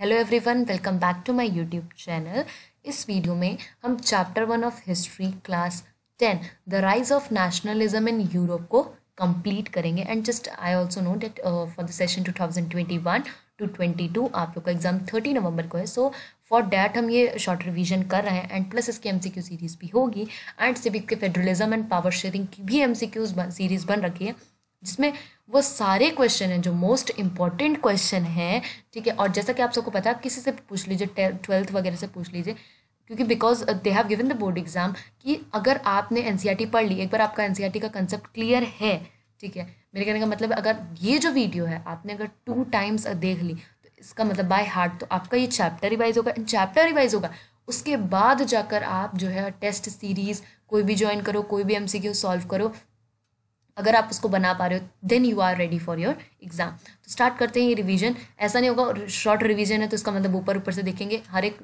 Hello everyone welcome back to my YouTube channel इस video में हम chapter one of history class ten the rise of nationalism in Europe को complete करेंगे and just I also know that for the session 2021 to 22 आप लोग का exam 30 नवंबर को है सो फॉर डैट हम ये शॉर्ट रिविजन कर रहे हैं एंड प्लस इसकी एम सीरीज भी होगी एंड सिविक के फेडरलिज्म एंड पावर शेयरिंग की भी एम सीरीज बन रखी है जिसमें वो सारे क्वेश्चन हैं जो मोस्ट इम्पॉर्टेंट क्वेश्चन हैं ठीक है और जैसा कि आप सबको पता किसी से पूछ लीजिए ट्वेल्थ वगैरह से पूछ लीजिए क्योंकि because they have given the board exam कि अगर आपने एन e पढ़ ली एक बार आपका एन e का कंसेप्ट क्लियर है ठीक है मेरे कहने का मतलब अगर ये जो वीडियो है आपने अगर टू टाइम्स uh, देख ली तो इसका मतलब बाय हार्ट तो आपका ये चैप्टर रिवाइज होगा एंड चैप्टर रिवाइज होगा उसके बाद जाकर आप जो है टेस्ट सीरीज़ कोई भी ज्वाइन करो कोई भी एम सी सॉल्व करो अगर आप उसको बना पा रहे हो then you are ready for your exam तो स्टार्ट करते हैं ये रिवीजन ऐसा नहीं होगा शॉर्ट रिवीजन है तो इसका मतलब ऊपर ऊपर से देखेंगे हर एक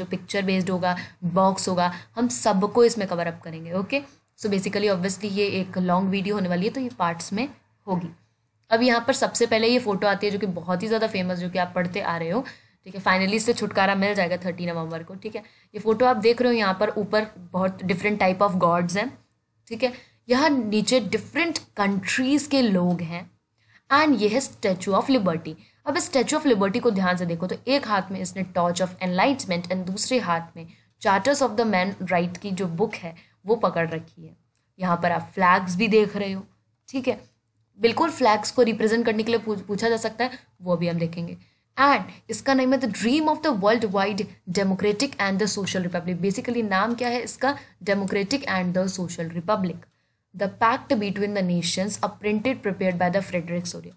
जो पिक्चर बेस्ड होगा बॉक्स होगा हम सबको इसमें कवर अप करेंगे ओके सो बेसिकली ऑब्वियसली ये एक लॉन्ग वीडियो होने वाली है तो ये पार्ट्स में होगी अब यहाँ पर सबसे पहले ये फोटो आती है जो कि बहुत ही ज़्यादा फेमस जो कि आप पढ़ते आ रहे हो ठीक है फाइनली इससे छुटकारा मिल जाएगा थर्टी नवंबर को ठीक है ये फोटो आप देख रहे हो यहाँ पर ऊपर बहुत डिफरेंट टाइप ऑफ गॉड्स हैं ठीक है यहाँ नीचे डिफरेंट कंट्रीज के लोग हैं एंड यह है स्टैचू ऑफ लिबर्टी अब इस स्टैचू ऑफ लिबर्टी को ध्यान से देखो तो एक हाथ में इसने टॉर्च ऑफ एनलाइटमेंट एंड दूसरे हाथ में charters of the man right की जो बुक है वो पकड़ रखी है यहाँ पर आप फ्लैग्स भी देख रहे हो ठीक है बिल्कुल फ्लैग्स को रिप्रेजेंट करने के लिए पूछा जा सकता है वो भी हम देखेंगे एंड इसका नाम है the dream of the world wide democratic and the social republic basically नाम क्या है इसका democratic and the social republic the pact between the nations a printed prepare by the Frederic Sorrieu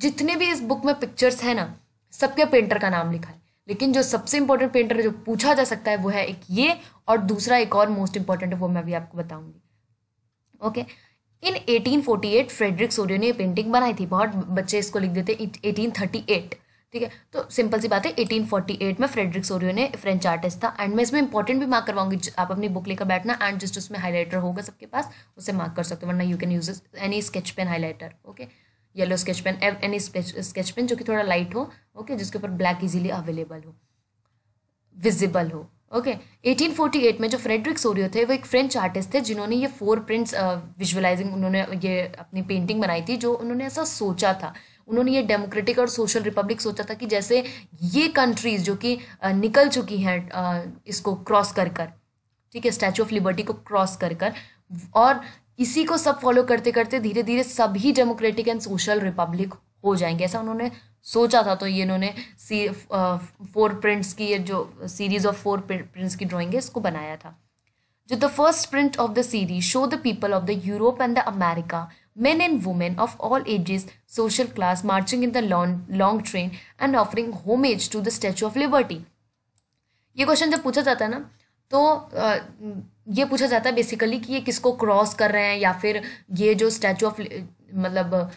जितने भी इस बुक में पिक्चर्स हैं ना सबके पेंटर का नाम लिखा है लेकिन जो सबसे इंपॉर्टेंट पेंटर जो पूछा जा सकता है वो है एक ये और दूसरा एक और मोस्ट इंपॉर्टेंट है वो मैं भी आपको बताऊंगी ओके इन 1848 फ्रेडरिक सोरियो ने ये पेंटिंग बनाई थी बहुत बच्चे इसको लिख देते 1838 ठीक है तो सिंपल सी बात है 1848 में फ्रेडरिक सोरियो ने फ्रेंच आर्टिस्ट था एंड मैं इसमें इंपॉर्टेंट भी मार्क करवाऊंगी आप अपनी बुक लेकर बैठना एंड जस्ट उसमें हाईलाइटर होगा सबके पास उसे मार्क कर सकते हो वरना you can use any sketch pen highlighter okay yellow sketch pen any sketch pen जो कि थोड़ा लाइट हो ओके जिसके ऊपर ब्लैक इजिली अवेलेबल हो विजिबल हो ओके okay. 1848 में जो फ्रेडरिक सोरियो थे वो एक फ्रेंच आर्टिस्ट थे जिन्होंने ये फोर प्रिंट्स विजुअलाइजिंग उन्होंने ये अपनी पेंटिंग बनाई थी जो उन्होंने ऐसा सोचा था उन्होंने ये डेमोक्रेटिक और सोशल रिपब्लिक सोचा था कि जैसे ये कंट्रीज जो कि निकल चुकी हैं इसको क्रॉस कर कर ठीक है स्टैचू ऑफ लिबर्टी को क्रॉस कर कर और इसी को सब फॉलो करते करते धीरे धीरे सभी डेमोक्रेटिक एंड सोशल रिपब्लिक हो जाएंगे ऐसा उन्होंने सोचा था तो ये इन्होंने सी फोर प्रिंट्स की ये जो सीरीज ऑफ फोर प्रिंट्स की ड्राइंग है इसको बनाया था जो the first print of the series show the people of the Europe and the America men and women of all ages, social class marching in the long, long train and offering homage to the Statue of Liberty. ये question जब पूछा जाता है ना तो ये पूछा जाता है बेसिकली कि ये किसको क्रॉस कर रहे हैं या फिर ये जो स्टैचू ऑफ मतलब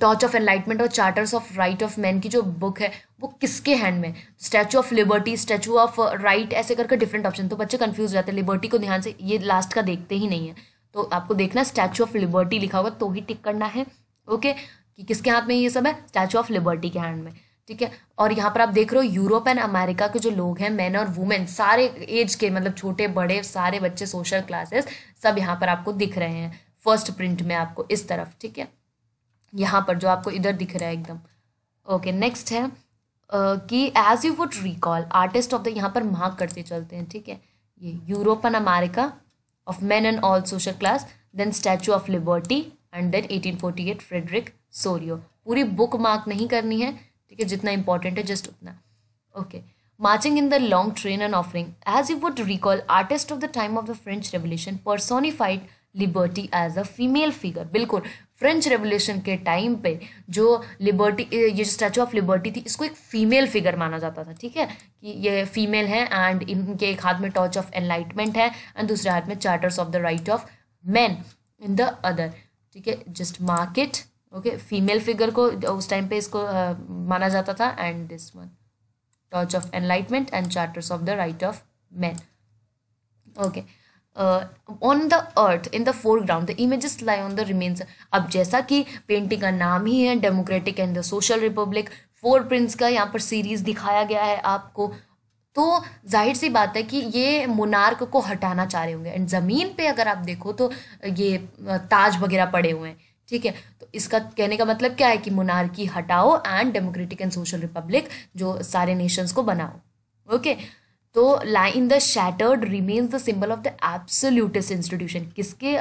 टॉर्च ऑफ एनलाइटमेंट और charters of right of man की जो बुक है वो किसके हैंड में Statue of Liberty statue of right ऐसे करके डिफरेंट ऑप्शन तो बच्चे कन्फ्यूज रहते हैं लिबर्टी को ध्यान से ये लास्ट का देखते ही नहीं है तो आपको देखना स्टैचू ऑफ लिबर्टी लिखा होगा तो ही टिक करना है ओके कि किसके हाथ में ये सब है स्टैचू ऑफ लिबर्टी के हैंड में ठीक है और यहाँ पर आप देख रहे हो यूरोप एंड अमेरिका के जो लोग हैं मैन और वुमेन सारे एज के मतलब छोटे बड़े सारे बच्चे सोशल क्लासेस सब यहाँ पर आपको दिख रहे हैं फर्स्ट प्रिंट में आपको इस तरफ ठीक है यहाँ पर जो आपको इधर दिख रहा है एकदम ओके नेक्स्ट है कि as you would recall artist of the यहाँ पर मार्क करते चलते हैं ठीक है ये Europe and America of men and all social class then statue of liberty and then 1848 frederick sorio puri book mark nahi karni hai theek hai important hai just utna okay marching in the long train and offering as you would recall artist of the time of the french revolution personified liberty as a female figure bilkul French revolution के time पे जो liberty ये जो statue of liberty थी इसको एक female figure माना जाता था ठीक है कि ये फीमेल है एंड इनके एक हाथ में टॉर्च ऑफ एनलाइटमेंट है एंड दूसरे हाथ में charters of the right of man in the other ठीक है just mark it okay female figure को उस टाइम पे इसको uh, माना जाता था and this one torch of enlightenment and charters of the right of man okay uh, on the earth in the foreground the images lie on the remains अब जैसा कि पेंटिंग का नाम ही है democratic and the social republic four prints का यहाँ पर सीरीज दिखाया गया है आपको तो जाहिर सी बात है कि ये मुनार्क को हटाना चाह रहे होंगे एंड ज़मीन पे अगर आप देखो तो ये uh, ताज वगैरह पड़े हुए हैं ठीक है तो इसका कहने का मतलब क्या है कि मुनार्की हटाओ and democratic and social republic जो सारे नेशंस को बनाओ ओके okay? तो line in the shattered remains the symbol of the absolutist institution किसके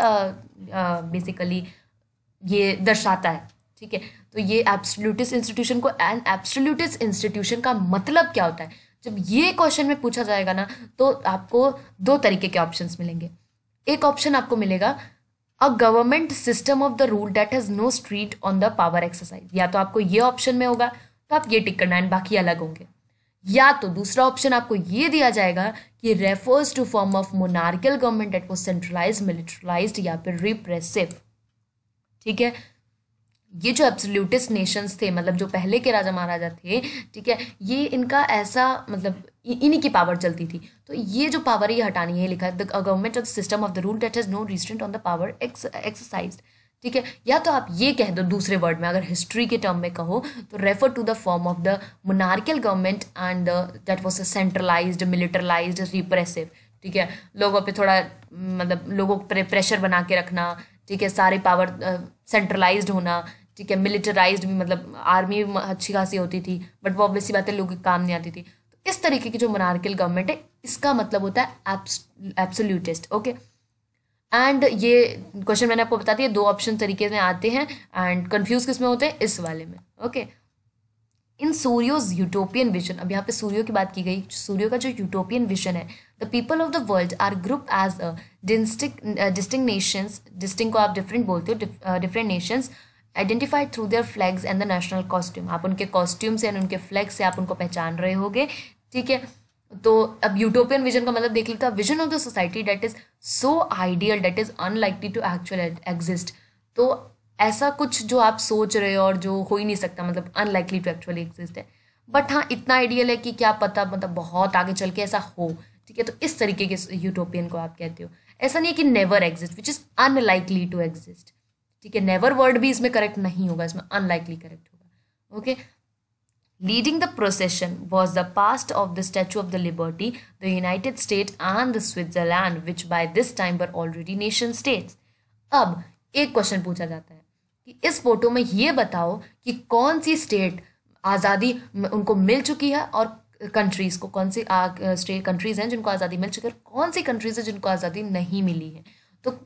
बेसिकली uh, uh, ये दर्शाता है ठीक है तो ये एब्सोल्यूटिस्ट इंस्टीट्यूशन को एन एब्सोल्यूटिस्ट इंस्टीट्यूशन का मतलब क्या होता है जब ये क्वेश्चन में पूछा जाएगा ना तो आपको दो तरीके के ऑप्शन मिलेंगे एक ऑप्शन आपको मिलेगा a government system of the rule that has no street on the power exercise या तो आपको ये ऑप्शन में होगा तो आप ये टिक करना एंड बाकी अलग होंगे या तो दूसरा ऑप्शन आपको ये दिया जाएगा कि refers to form of monarchical government at वो सेंट्रलाइज मिलिट्राइज या फिर रिप्रेसिव ठीक है ये जो एब्सोल्यूटिस्ट नेशंस थे मतलब जो पहले के राजा महाराजा थे ठीक है ये इनका ऐसा मतलब इन्हीं की पावर चलती थी तो ये जो पावर ये हटानी है लिखा the government of system of the rule that has no restraint on the power exercise ठीक है या तो आप ये कह दो दूसरे वर्ड में अगर हिस्ट्री के टर्म में कहो तो refer to the form of the monarchical government and that was a centralise militarise repressive ठीक है लोगों पे थोड़ा मतलब लोगों पर प्रेशर बना के रखना ठीक है सारे पावर सेंट्रलाइज्ड uh, होना ठीक है भी मतलब आर्मी अच्छी खासी होती थी बट वो ऑब्वियसली बात है लोगों काम नहीं आती थी तो इस तरीके की जो मोनार्कियल गवर्नमेंट है इसका मतलब होता है एब्सोल्यूटिस्ट ओके एंड ये क्वेश्चन मैंने आपको बता दिया दो ऑप्शन तरीके में आते हैं एंड कंफ्यूज किस में होते हैं इस वाले में okay in Sorrieu's utopian vision अब यहाँ पे सूर्यो की बात की गई सूर्यो का जो यूटोपियन विजन है the people of the world are group as a distinct nations distinct को आप डिफरेंट बोलते हो different nations identified through their flags and the national costume आप उनके कॉस्ट्यूम से एंड उनके फ्लैग से आप उनको पहचान रहे होगे ठीक है तो अब यूटोपियन विजन का मतलब देख लेते हैं vision of the society that is so ideal that is unlikely to actual exist तो ऐसा कुछ जो आप सोच रहे हो और जो हो ही नहीं सकता मतलब अनलाइकली टू एक्चुअली एग्जिस्ट है बट हाँ इतना आइडियल है कि क्या पता मतलब बहुत आगे चल के ऐसा हो ठीक है तो इस तरीके के यूटोपियन को आप कहते हो ऐसा नहीं है कि never exist which is unlikely to exist ठीक है नेवर वर्ड भी इसमें करेक्ट नहीं होगा इसमें अनलाइकली करेक्ट होगा okay okay? Leading the procession was the past of the Statue of the Liberty, the United States and the Switzerland, which by this time were already nation states. अब एक question पूछा जाता है कि इस photo में ये बताओ कि कौन सी स्टेट आज़ादी उनको मिल चुकी है और कंट्रीज़ को कौन सी स्टेट कंट्रीज़ हैं जिनको आज़ादी मिल चुकी है और कौन सी कंट्रीज़ हैं जिनको आज़ादी नहीं मिली है तो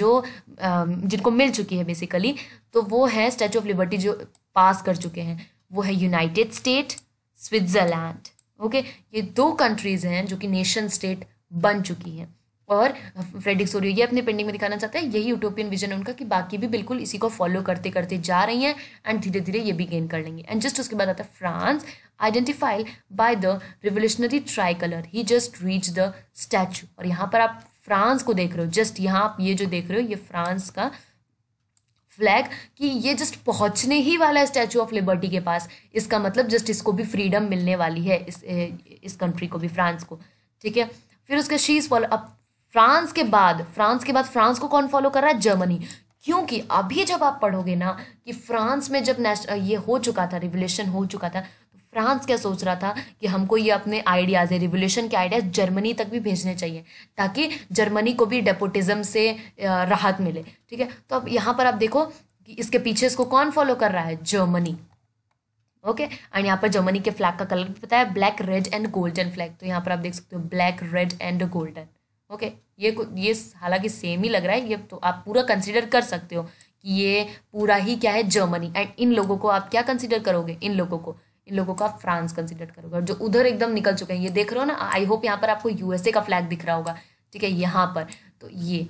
जो जिनको मिल चुकी है बेसिकली तो वो है स्टैचू ऑफ लिबर्टी जो पास कर चुके हैं वो है यूनाइटेड स्टेट स्विट्ज़रलैंड ओके ये दो कंट्रीज़ हैं जो कि नेशन स्टेट बन चुकी हैं और फ्रेडिक सोरियो ये अपने पेंडिंग में दिखाना चाहते हैं यही यूटोपियन विजन है उनका कि बाकी भी बिल्कुल इसी को फॉलो करते करते जा रही हैं एंड धीरे धीरे ये भी गेन कर लेंगे एंड जस्ट उसके बाद आता है France identified by the revolutionary tricolour he just reach the statue और यहाँ पर आप फ्रांस को देख रहे हो जस्ट यहाँ आप ये जो देख रहे हो ये फ्रांस का फ्लैग कि ये जस्ट पहुंचने ही वाला है स्टैचू ऑफ लिबर्टी के पास इसका मतलब जस्ट इसको भी फ्रीडम मिलने वाली है इस इस कंट्री को भी फ्रांस को ठीक है फिर उसके शीज फॉलो अब फ्रांस के बाद फ्रांस के बाद फ्रांस को कौन फॉलो कर रहा है जर्मनी क्योंकि अभी जब आप पढ़ोगे ना कि फ्रांस में जब नेशनल ये हो चुका था रिवोल्यूशन हो चुका था फ्रांस क्या सोच रहा था कि हमको ये अपने आइडियाज़ है रिवोल्यूशन के आइडियाज़ जर्मनी तक भी भेजने चाहिए ताकि जर्मनी को भी डेपोटिज्म से राहत मिले ठीक है तो अब यहाँ पर आप देखो कि इसके पीछे इसको कौन फॉलो कर रहा है जर्मनी ओके एंड यहाँ पर जर्मनी के फ्लैग का कलर पता है black red and golden flag तो यहाँ पर आप देख सकते हो black red and golden okay ये ये हालांकि सेम ही लग रहा है ये तो आप पूरा कंसिडर कर सकते हो कि ये पूरा ही क्या है जर्मनी एंड इन लोगों को आप क्या कंसिडर करोगे इन लोगों को इन लोगों का फ्रांस कंसिडर करोगे जो उधर एकदम निकल चुके हैं ये देख रहे हो ना आई होप यहाँ पर आपको यूएसए का फ्लैग दिख रहा होगा ठीक है यहाँ पर तो ये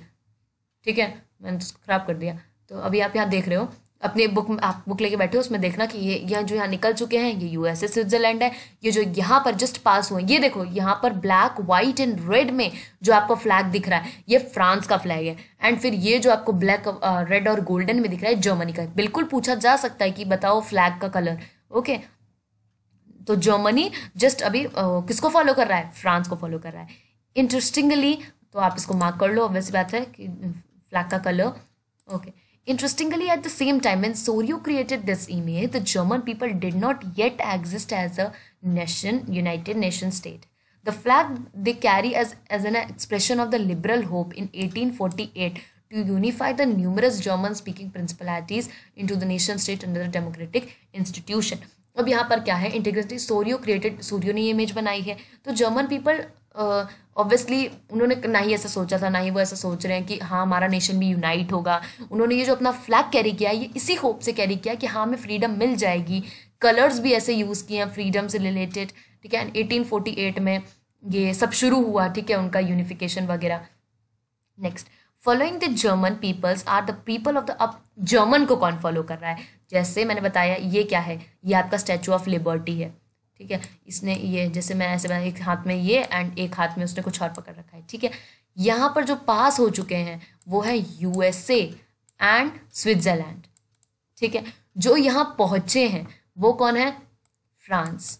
ठीक है मैंने तो खराब कर दिया तो अभी आप यहाँ देख रहे हो अपने बुक आप बुक लेके बैठे हो उसमें देखना कि ये यहाँ जो यहाँ निकल चुके हैं ये यूएसए स्विट्जरलैंड है ये जो यहाँ पर जस्ट पास हुए ये देखो यहाँ पर ब्लैक व्हाइट एंड रेड में जो आपको फ्लैग दिख रहा है ये फ्रांस का फ्लैग है एंड फिर ये जो आपको ब्लैक रेड uh, और गोल्डन में दिख रहा है जर्मनी का है बिल्कुल पूछा जा सकता है कि बताओ फ्लैग का कलर ओके तो जर्मनी जस्ट अभी किसको फॉलो कर रहा है फ्रांस को फॉलो कर रहा है इंटरेस्टिंगली तो आप इसको मार्क कर लो ऑब्वियस बात है कि फ्लैग का colour okay interestingly at the same time an Sorrieu created this image the German people did not yet exist as a nation united nation state the flag they carry as as an expression of the liberal hope in eighteen forty eight to unify the numerous German speaking principalities in to the nation state under the democratic institution अब यहाँ पर क्या है integrity Sorio created सूर्यो ने ये image बनाई है तो जर्मन पीपल ऑब्वियसली उन्होंने ना ही ऐसा सोचा था ना ही वो ऐसा सोच रहे हैं कि हाँ हमारा नेशन भी यूनाइट होगा उन्होंने ये जो अपना फ्लैग कैरी किया ये इसी होप से कैरी किया कि हाँ हमें फ्रीडम मिल जाएगी कलर्स भी ऐसे यूज़ किए हैं फ्रीडम से रिलेटेड ठीक है एटीन में ये सब शुरू हुआ ठीक है उनका यूनिफिकेशन वगैरह next following the German peoples are the people of the अब जर्मन को कौन फॉलो कर रहा है जैसे मैंने बताया ये क्या है ये आपका स्टैचू ऑफ लिबर्टी है ठीक है इसने ये जैसे मैं ऐसे बनाया एक हाथ में ये एंड एक हाथ में उसने कुछ और पकड़ रखा है ठीक है यहाँ पर जो पास हो चुके हैं वो है यूएसए एंड स्विट्ज़रलैंड ठीक है जो यहाँ पहुँचे हैं वो कौन है फ्रांस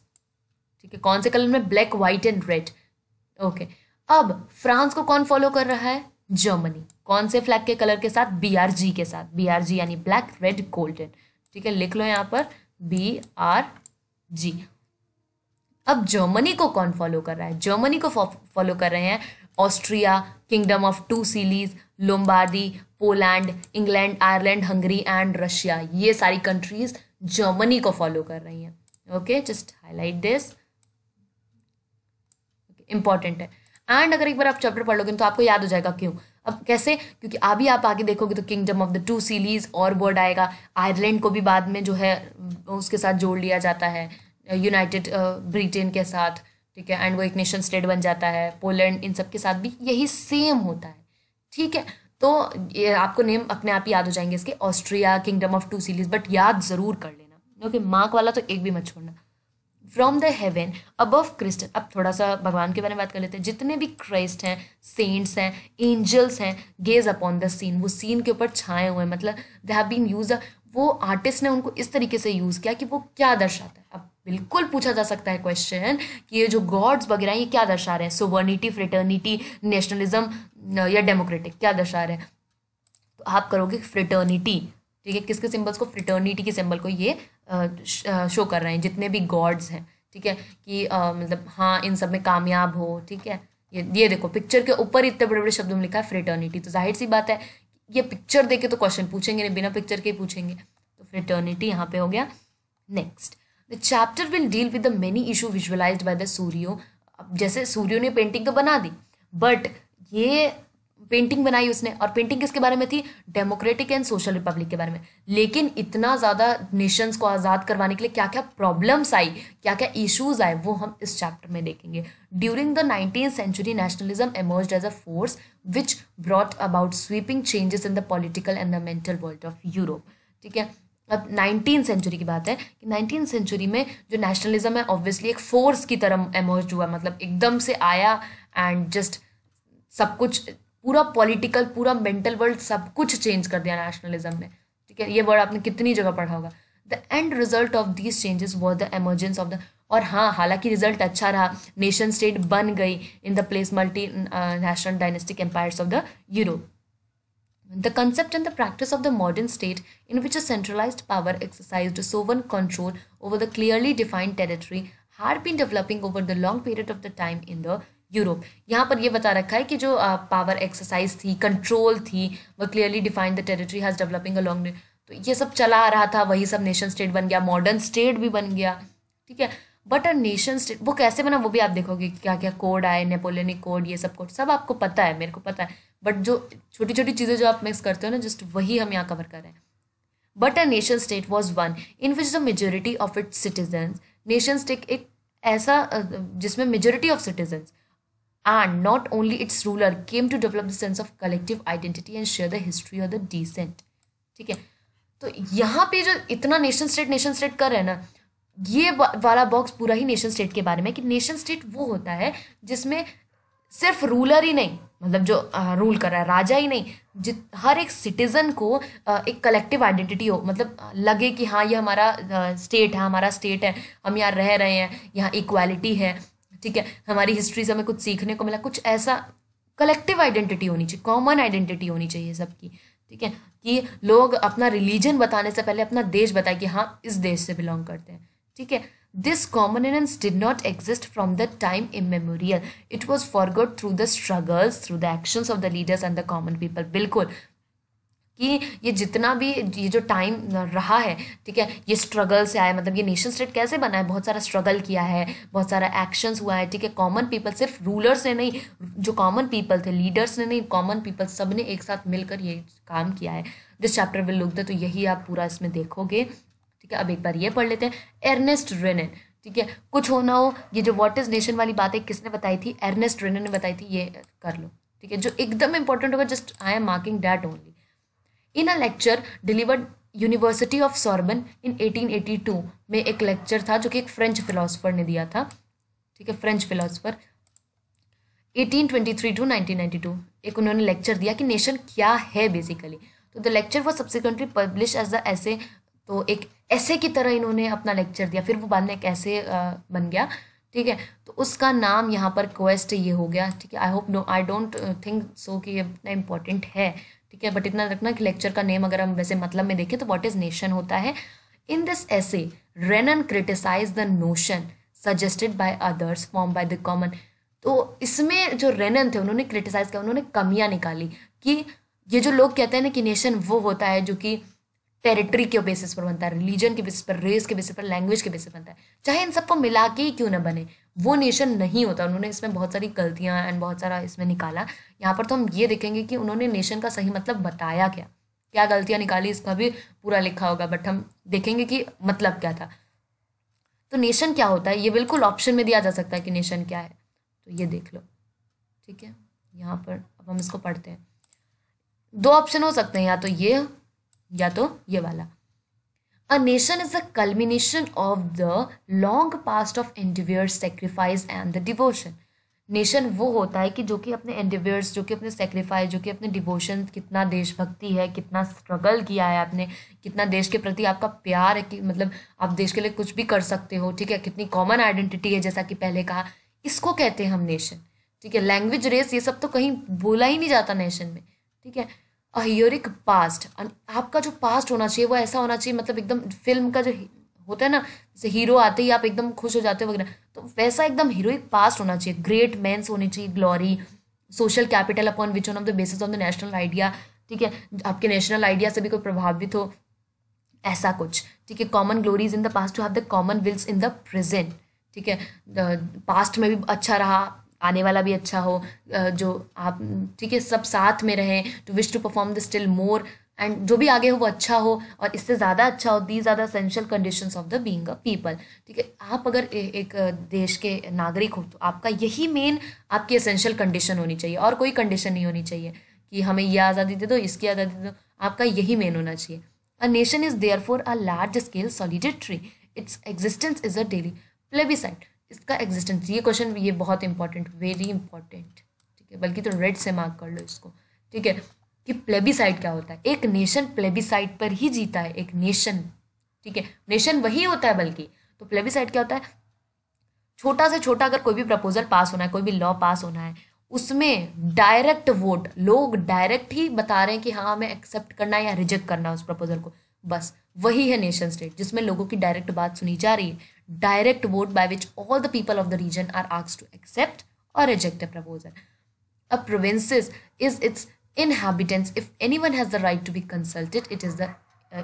ठीक है कौन से कलर में black white and red okay अब फ्रांस को कौन फॉलो कर रहा है जर्मनी कौन से फ्लैग के कलर के साथ बी आर जी के साथ बी आर जी यानी ब्लैक रेड गोल्डन ठीक है लिख लो यहाँ पर बी आर जी अब जर्मनी को कौन फॉलो कर रहा है जर्मनी को फॉलो कर रहे हैं Austria kingdom of two Sicilies Lombardy Poland England Ireland Hungary and Russia ये सारी कंट्रीज जर्मनी को फॉलो कर रही हैं okay just highlight this important है एंड अगर एक बार आप चैप्टर पढ़ लोगे तो आपको याद हो जाएगा क्यों अब कैसे क्योंकि अभी आप आगे देखोगे तो kingdom of the two Sicilies और वर्ड आएगा आयरलैंड को भी बाद में जो है उसके साथ जोड़ लिया जाता है यूनाइटेड ब्रिटेन uh, के साथ ठीक है एंड वो एक नेशन स्टेट बन जाता है पोलैंड इन सब के साथ भी यही सेम होता है ठीक है तो ये आपको नेम अपने आप ही याद हो जाएंगे इसके Austria kingdom of two Sicilies but याद ज़रूर कर लेना क्योंकि मार्क वाला तो एक भी मत छोड़ना from the heaven above Christ अब थोड़ा सा भगवान के बारे में बात कर लेते हैं जितने भी क्राइस्ट हैं सेंट्स हैं एंजल्स हैं गेज अपॉन द सीन वो सीन के ऊपर छाए हुए हैं मतलब दे हैव बीन यूज वो आर्टिस्ट ने उनको इस तरीके से यूज़ किया कि वो क्या दर्शाता है अब बिल्कुल पूछा जा सकता है क्वेश्चन कि ये जो गॉड्स वगैरह हैं ये क्या दर्शा रहे हैं सोवर्निटी फ्रेटर्निटी नेशनलिज्म या डेमोक्रेटिक क्या दर्शा रहे हैं तो आप करोगे फ्रेटर्निटी ठीक है किसके सिंबल्स को फ्रिटर्निटी के सिंबल को ये शो कर रहे हैं जितने भी गॉड्स हैं ठीक है कि मतलब हाँ इन सब में कामयाब हो ठीक है ये ये देखो पिक्चर के ऊपर इतने बड़े बड़े शब्दों में लिखा है फ्रेटर्निटी तो जाहिर सी बात है ये पिक्चर देखे तो क्वेश्चन पूछेंगे नहीं बिना पिक्चर के ही पूछेंगे तो फ्रेटर्निटी यहाँ पे हो गया next the chapter will deal with the many issue visualise by the Sorrieu जैसे सूर्यो ने पेंटिंग तो बना दी बट ये पेंटिंग बनाई उसने और पेंटिंग किसके बारे में थी डेमोक्रेटिक एंड सोशल रिपब्लिक के बारे में लेकिन इतना ज़्यादा नेशंस को आज़ाद करवाने के लिए क्या क्या प्रॉब्लम्स आई क्या क्या इश्यूज आए वो हम इस चैप्टर में देखेंगे during the nineteen century nationalism emerge as a force which brought about sweeping changes in the political and the mental world of Europe ठीक है अब नाइनटीन सेंचुरी की बात है कि नाइनटीन सेंचुरी में जो नेशनलिज्म है ऑब्वियसली एक फोर्स की तरह एमर्ज हुआ मतलब एकदम से आया एंड जस्ट सब कुछ पूरा पॉलिटिकल पूरा मेंटल वर्ल्ड सब कुछ चेंज कर दिया नेशनलिज्म ने ठीक है ये वर्ड आपने कितनी जगह पढ़ा होगा the end result of these changes was the emergence of the और हाँ हालांकि रिजल्ट अच्छा रहा नेशन स्टेट बन गई in the place multi national dynastic empire of the Europe the concept and the practice of the modern state in which a centralise power exercise sovereign control over the clearly defined territory had been developing over the long period of the time in the Europe यहाँ पर ये बता रखा है कि जो power exercise थी control थी वो clearly defined the territory has developing along तो ये सब चला आ रहा था वही सब नेशन स्टेट बन गया मॉडर्न स्टेट भी बन गया ठीक है बट अ नेशन स्टेट वो कैसे बना वो भी आप देखोगे क्या क्या कोड आए नेपोलियनिक कोड ये सब कोड सब आपको पता है मेरे को पता है बट जो छोटी छोटी चीज़ें जो आप मिक्स करते हो ना जस्ट वही हम यहाँ कवर कर रहे हैं but a nation state was one in which the majority of its citizen nation state एक ऐसा जिसमें majority of citizens and not only its ruler came to develop the sense of collective identity and share the history or the descent ठीक है तो यहाँ पे जो इतना नेशन स्टेट नेशन स्टेट कर रहे हैं ना ये वाला बॉक्स पूरा ही नेशन स्टेट के बारे में कि नेशन स्टेट वो होता है जिसमें सिर्फ रूलर ही नहीं मतलब जो रूल कर रहा है राजा ही नहीं जित हर एक सिटीज़न को एक कलेक्टिव आइडेंटिटी हो मतलब लगे कि हाँ ये हमारा स्टेट है हमारा स्टेट है हम यहाँ रह रहे हैं यहाँ इक्वालिटी है ठीक है हमारी हिस्ट्री से हमें कुछ सीखने को मिला कुछ ऐसा कलेक्टिव आइडेंटिटी होनी चाहिए कॉमन आइडेंटिटी होनी चाहिए सबकी ठीक है कि लोग अपना रिलीजन बताने से पहले अपना देश बताए कि हाँ इस देश से बिलोंग करते हैं ठीक है this commonness did not exist from the time immemorial it was forgot through the struggles through the actions of the leaders and the common people बिल्कुल कि ये जितना भी ये जो टाइम रहा है ठीक है ये स्ट्रगल से आया मतलब ये नेशन स्टेट कैसे बना है बहुत सारा स्ट्रगल किया है बहुत सारा एक्शंस हुआ है ठीक है कॉमन पीपल सिर्फ रूलर्स ने नहीं जो कॉमन पीपल थे लीडर्स ने नहीं कॉमन पीपल सब ने एक साथ मिलकर ये काम किया है this chapter will look the तो यही आप पूरा इसमें देखोगे ठीक है अब एक बार ये पढ़ लेते हैं एर्नेस्ट रेनन ठीक है कुछ होना हो ये जो वॉट इज नेशन वाली बात है किसने बताई थी एर्नेस्ट रेनन ने बताई थी ये कर लो ठीक है जो एकदम इंपॉर्टेंट होगा just I am marking that only in a lecture delivered university of Sorbonne in 1882 में एक लेक्चर था जो कि एक फ्रेंच फिलोसफर ने दिया था ठीक है फ्रेंच फिलोसफर 1823 टू 1992 एक उन्होंने लेक्चर दिया कि नेशन क्या है बेसिकली तो the lecture was subsequently publish as the ऐसे तो एक ऐसे की तरह इन्होंने अपना लेक्चर दिया फिर वो बाद में एक ऐसे बन गया ठीक है तो उसका नाम यहाँ पर क्वेस्ट ये हो गया ठीक है I hope no I don't think so कि ये इतना इम्पोर्टेंट है ठीक है बट इतना रखना कि लेक्चर का नेम अगर हम वैसे मतलब में देखें तो वॉट इज नेशन होता है in this essay Renan criticise the notion suggested by others form by the common तो इसमें जो रेनन थे उन्होंने क्रिटिसाइज किया उन्होंने कमियां निकाली कि ये जो लोग कहते हैं ना कि नेशन वो होता है जो कि टेरिटरी के बेसिस पर बनता है रिलीजन के बेसिस पर रेस के बेसिस पर लैंग्वेज के बेसिस पर बनता है चाहे इन सबको मिला के ही क्यों ना बने वो नेशन नहीं होता उन्होंने इसमें बहुत सारी गलतियाँ एंड बहुत सारा इसमें निकाला यहाँ पर तो हम ये देखेंगे कि उन्होंने नेशन का सही मतलब बताया क्या क्या गलतियाँ निकाली इसका भी पूरा लिखा होगा बट हम देखेंगे कि मतलब क्या था तो नेशन क्या होता है ये बिल्कुल ऑप्शन में दिया जा सकता है कि नेशन क्या है तो ये देख लो ठीक है यहाँ पर अब हम इसको पढ़ते हैं दो ऑप्शन हो सकते हैं या तो ये या तो ये वाला A nation is the culmination of the long past of endeavors, sacrifice and the devotion. Nation वो होता है कि जो कि अपने एंडिवर्स जो कि अपने सेक्रीफाइस जो कि अपने डिवोशन कितना देशभक्ति है कितना स्ट्रगल किया है आपने कितना देश के प्रति आपका प्यार है कि मतलब आप देश के लिए कुछ भी कर सकते हो ठीक है कितनी कॉमन आइडेंटिटी है जैसा कि पहले कहा इसको कहते हैं हम नेशन ठीक है लैंग्वेज रेस ये सब तो कहीं बोला ही नहीं जाता नेशन में ठीक है अयोरिक पास्ट आपका जो पास्ट होना चाहिए वो ऐसा होना चाहिए मतलब एकदम फिल्म का जो होता है ना जैसे हीरो आते ही आप एकदम खुश हो जाते हो वगैरह तो वैसा एकदम हीरोइक पास्ट होना चाहिए ग्रेट मैंस होनी चाहिए glory social capital upon which on of the basis of the national idea ठीक है आपके नेशनल आइडिया से भी कोई प्रभावित हो ऐसा कुछ ठीक है common glories in the past to have the common wills in the present ठीक है पास्ट में भी अच्छा रहा आने वाला भी अच्छा हो जो आप ठीक है सब साथ में रहें to wish to perform the still more and जो भी आगे हो वो अच्छा हो और इससे ज़्यादा अच्छा हो these are the essential condition of the being a people ठीक है आप अगर ए, एक देश के नागरिक हो तो आपका यही मेन आपकी असेंशियल कंडीशन होनी चाहिए और कोई कंडीशन नहीं होनी चाहिए कि हमें ये आज़ादी दे दो इसकी आज़ादी दे दो आपका यही मेन होना चाहिए a nation is therefore a large scale solidarity its existence is a daily plebiscite इसका एग्जिस्टेंस ये क्वेश्चन ये बहुत इंपॉर्टेंट वेरी इंपॉर्टेंट ठीक है बल्कि तो रेड से मार्क कर लो इसको ठीक है कि प्लेबिसाइड क्या होता है एक नेशन प्लेबिसाइड पर ही जीता है एक नेशन ठीक है नेशन वही होता है बल्कि तो प्लेबिसाइड क्या होता है छोटा से छोटा अगर कोई भी प्रपोजल पास होना है कोई भी लॉ पास होना है उसमें डायरेक्ट वोट लोग डायरेक्ट ही बता रहे हैं कि हाँ हमें एक्सेप्ट करना है या रिजेक्ट करना है उस प्रपोजल को बस वही है नेशन स्टेट जिसमें लोगों की डायरेक्ट बात सुनी जा रही है direct vote by which all the people of the region are आक्स टू एक्सेप्ट और reject a proposal a province is its inhabitants if anyone has the right to be consulted it is the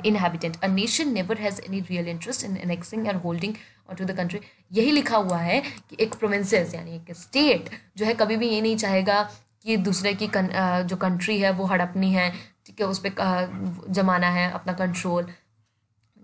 inhabitant a nation never has any real interest in annexing and holding to the country यही लिखा हुआ है कि एक provinces यानी एक state जो है कभी भी ये नहीं चाहेगा कि दूसरे की uh, जो कंट्री है वो हड़पनी है ठीक है उस पर uh, जमाना है अपना control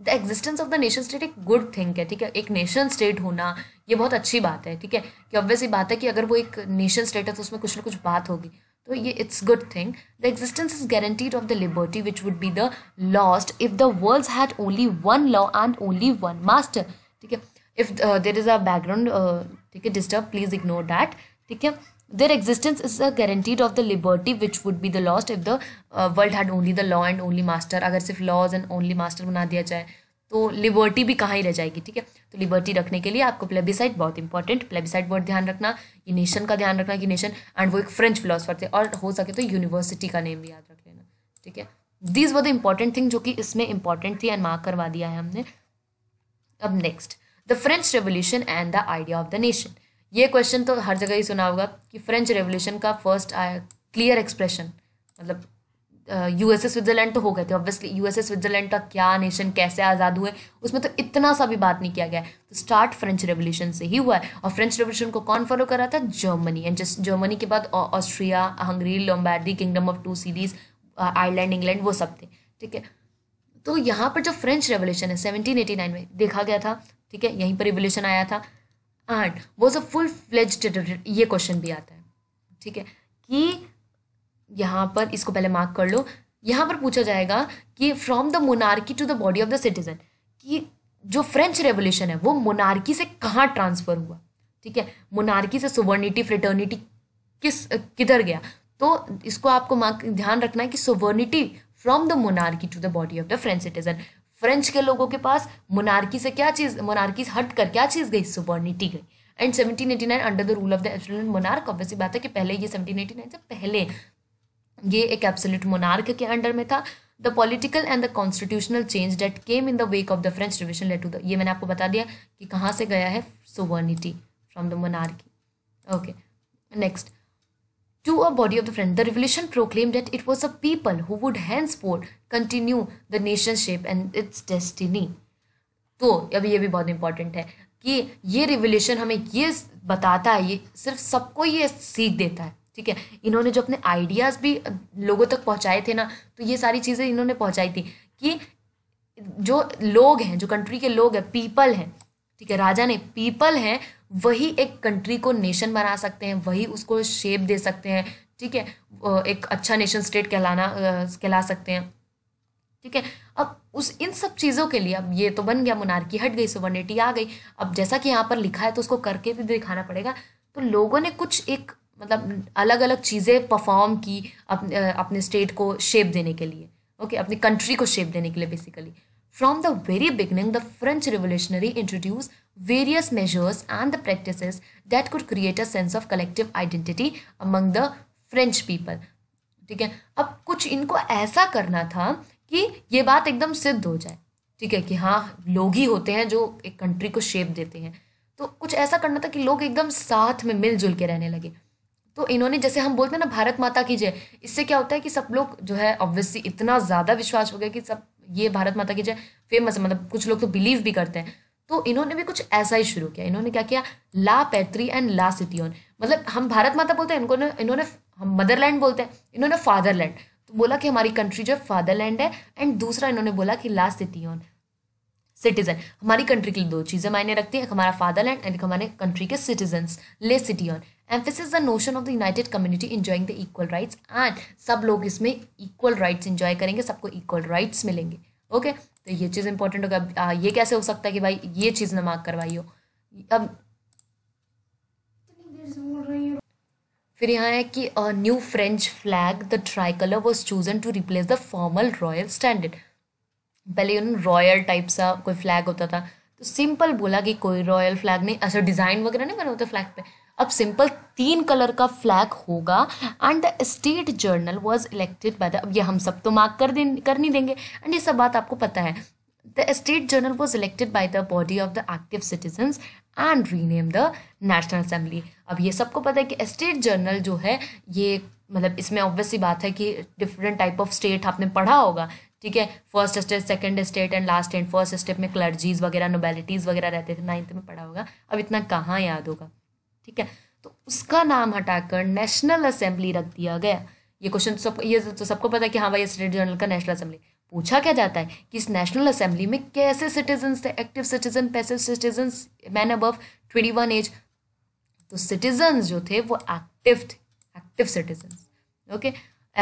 the existence of the nation state एक गुड थिंग है ठीक है एक नेशन स्टेट होना ये बहुत अच्छी बात है ठीक है कि ऑब्वियसली बात है कि अगर वो एक नेशन स्टेट है तो उसमें कुछ ना कुछ बात होगी तो ये its good thing the existence is guaranteed of the liberty which would be the lost if the world had only one law and only one master ठीक है if there is a background ठीक है disturb please ignore that ठीक है Their existence is a guaranteed of the liberty which would be the lost if the uh, world had only the law and only master अगर सिर्फ laws and only master बना दिया जाए तो liberty भी कहाँ ही रह जाएगी ठीक है तो लिबर्टी रखने के लिए आपको प्लेबिसाइट बहुत इंपॉर्टेंट प्लेबिसाइट बहुत ध्यान रखना ये नेशन का ध्यान रखना कि नेशन एंड वो एक फ्रेंच फिलोसफर थे और हो सके तो यूनिवर्सिटी का नेम भी याद रख लेना ठीक है these were the important thing जो कि इसमें इंपॉर्टेंट थी एंड मार्क करवा दिया है हमने अब next the French revolution and the idea of the nation ये क्वेश्चन तो हर जगह ही सुना होगा कि फ्रेंच रेवोल्यूशन का फर्स्ट आया क्लियर एक्सप्रेशन मतलब यू एस स्विट्जरलैंड तो हो गए थे ऑब्वियसली यू एस स्विट्जरलैंड का क्या नेशन कैसे आज़ाद हुए उसमें तो इतना सा भी बात नहीं किया गया तो स्टार्ट फ्रेंच रेवोल्यूशन से ही हुआ है और फ्रेंच रेवोल्यूशन को कौन फॉलो कर रहा था जर्मनी एंड जस्ट जर्मनी के बाद Austria Hungary Lombardy kingdom of two Sicilies Ireland England वो सब थे ठीक है तो यहाँ पर जो फ्रेंच रेवोल्यूशन है सेवनटीन एटी नाइन में देखा गया था ठीक है यहीं पर रेवोल्यूशन आया था एंड वो सब फुल फ्लेज ये क्वेश्चन भी आता है ठीक है कि यहाँ पर इसको पहले मार्क कर लो यहाँ पर पूछा जाएगा कि from the monarchy to the body of the citizen कि जो फ्रेंच रेवोल्यूशन है वो मोनार्की से कहाँ ट्रांसफर हुआ ठीक है मोनार्की से सुवर्निटी फ्रेटर्निटी किस किधर गया तो इसको आपको मार्क ध्यान रखना है कि sovereignty from the monarchy to the body of the French citizen French के लोगों के पास मोनार्की से क्या चीज़ मोनार्की से हट कर क्या चीज़ गई सुबर्निटी गई and nine under the rule of the absolute monarch obviously बात है कि पहले ये नाइन से पहले ये एक एब्सोल्यूट मोनार्क के अंडर में था the political and the constitutional change that came in the wake of the French revision led to the ये मैंने आपको बता दिया कि कहाँ से गया है sovereignty from the monarchy okay next to a body of the friend The revolution proclaimed that it was a people who would henceforth continue the shape and its destiny. तो अभी ये भी बहुत इंपॉर्टेंट है कि ये रिवोल्यूशन हमें ये बताता है ये सिर्फ सबको ये सीख देता है ठीक है इन्होंने जो अपने आइडियाज़ भी लोगों तक पहुंचाए थे ना तो ये सारी चीज़ें इन्होंने पहुंचाई थी कि जो लोग हैं जो कंट्री के लोग हैं पीपल हैं ठीक है राजा ने पीपल हैं वही एक कंट्री को नेशन बना सकते हैं वही उसको शेप दे सकते हैं ठीक है एक अच्छा नेशन स्टेट कहलाना कहला सकते हैं ठीक है अब उस इन सब चीज़ों के लिए अब ये तो बन गया मुनारकी हट गई सुवर्निटी आ गई अब जैसा कि यहाँ पर लिखा है तो उसको करके भी दिखाना पड़ेगा तो लोगों ने कुछ एक मतलब अलग अलग चीज़ें परफॉर्म की अपने अपने स्टेट को शेप देने के लिए ओके अपनी कंट्री को शेप देने के लिए basically from the very beginning the French revolutionary introduce various measures and the practices that could create a sense of collective identity among the French people. ठीक है अब कुछ इनको ऐसा करना था कि ये बात एकदम सिद्ध हो जाए ठीक है कि हाँ लोग ही होते हैं जो एक कंट्री को शेप देते हैं तो कुछ ऐसा करना था कि लोग एकदम साथ में मिलजुल के रहने लगे तो इन्होंने जैसे हम बोलते हैं ना भारत माता की जय इससे क्या होता है कि सब लोग जो है ऑब्वियसली इतना ज़्यादा विश्वास हो गया कि सब ये भारत माता की जय फेमस है मतलब कुछ लोग तो बिलीव भी करते हैं तो इन्होंने भी कुछ ऐसा ही शुरू किया इन्होंने क्या किया ला पैत्री एंड ला सिटियन मतलब हम भारत माता बोलते हैं इनको इन्होंने हम मदरलैंड बोलते हैं इन्होंने फादरलैंड तो बोला कि हमारी कंट्री जो है फादरलैंड है एंड दूसरा इन्होंने बोला कि ला सिटियन सिटीजन हमारी कंट्री के लिए दो चीज़ें मायने रखती हैं हमारा फादरलैंड एंड एक हमारे कंट्री के सिटीजन ले सिटियन emphasis the notion of the united community enjoying the equal rights and सब लोग इसमें इक्वल राइट्स इंजॉय करेंगे सबको इक्वल राइट्स मिलेंगे ओके तो ये चीज़ इंपॉर्टेंट होगा ये कैसे हो सकता है कि भाई ये चीज़ ना मार्क करवाई हो अब फिर यहाँ है कि new French flag the tricolour was chosen to replace the formal royal standard पहले यू नो रॉयल टाइप सा कोई फ्लैग होता था तो सिंपल बोला कि कोई रॉयल फ्लैग नहीं ऐसा अच्छा, डिज़ाइन वगैरह नहीं बना होता फ्लैग पे अब सिंपल तीन कलर का फ्लैग होगा and the state general was elected by the अब ये हम सब तो मार्क कर दें कर नहीं देंगे एंड ये सब बात आपको पता है the state general was elected by the body of the active citizens and rename the national assembly अब ये सबको पता है कि स्टेट जर्नल जो है ये मतलब इसमें ऑब्वियसली बात है कि डिफरेंट टाइप ऑफ स्टेट आपने पढ़ा होगा ठीक है first state second state and last and first state में क्लर्जीज वगैरह नोबेलिटीज़ वगैरह रहते थे नाइन्थ में पढ़ा होगा अब इतना कहाँ याद होगा ठीक है तो उसका नाम हटाकर नेशनल असेंबली रख दिया गया ये क्वेश्चन सब ये तो सबको पता है कि हाँ भाई स्टेट जनरल का नेशनल असेंबली पूछा क्या जाता है कि इस नेशनल असेंबली में कैसे सिटीजन थे active citizen passive citizen man अब ट्वेंटी वन एज तो सिटीजन जो थे वो एक्टिव थे एक्टिव सिटीजन ओके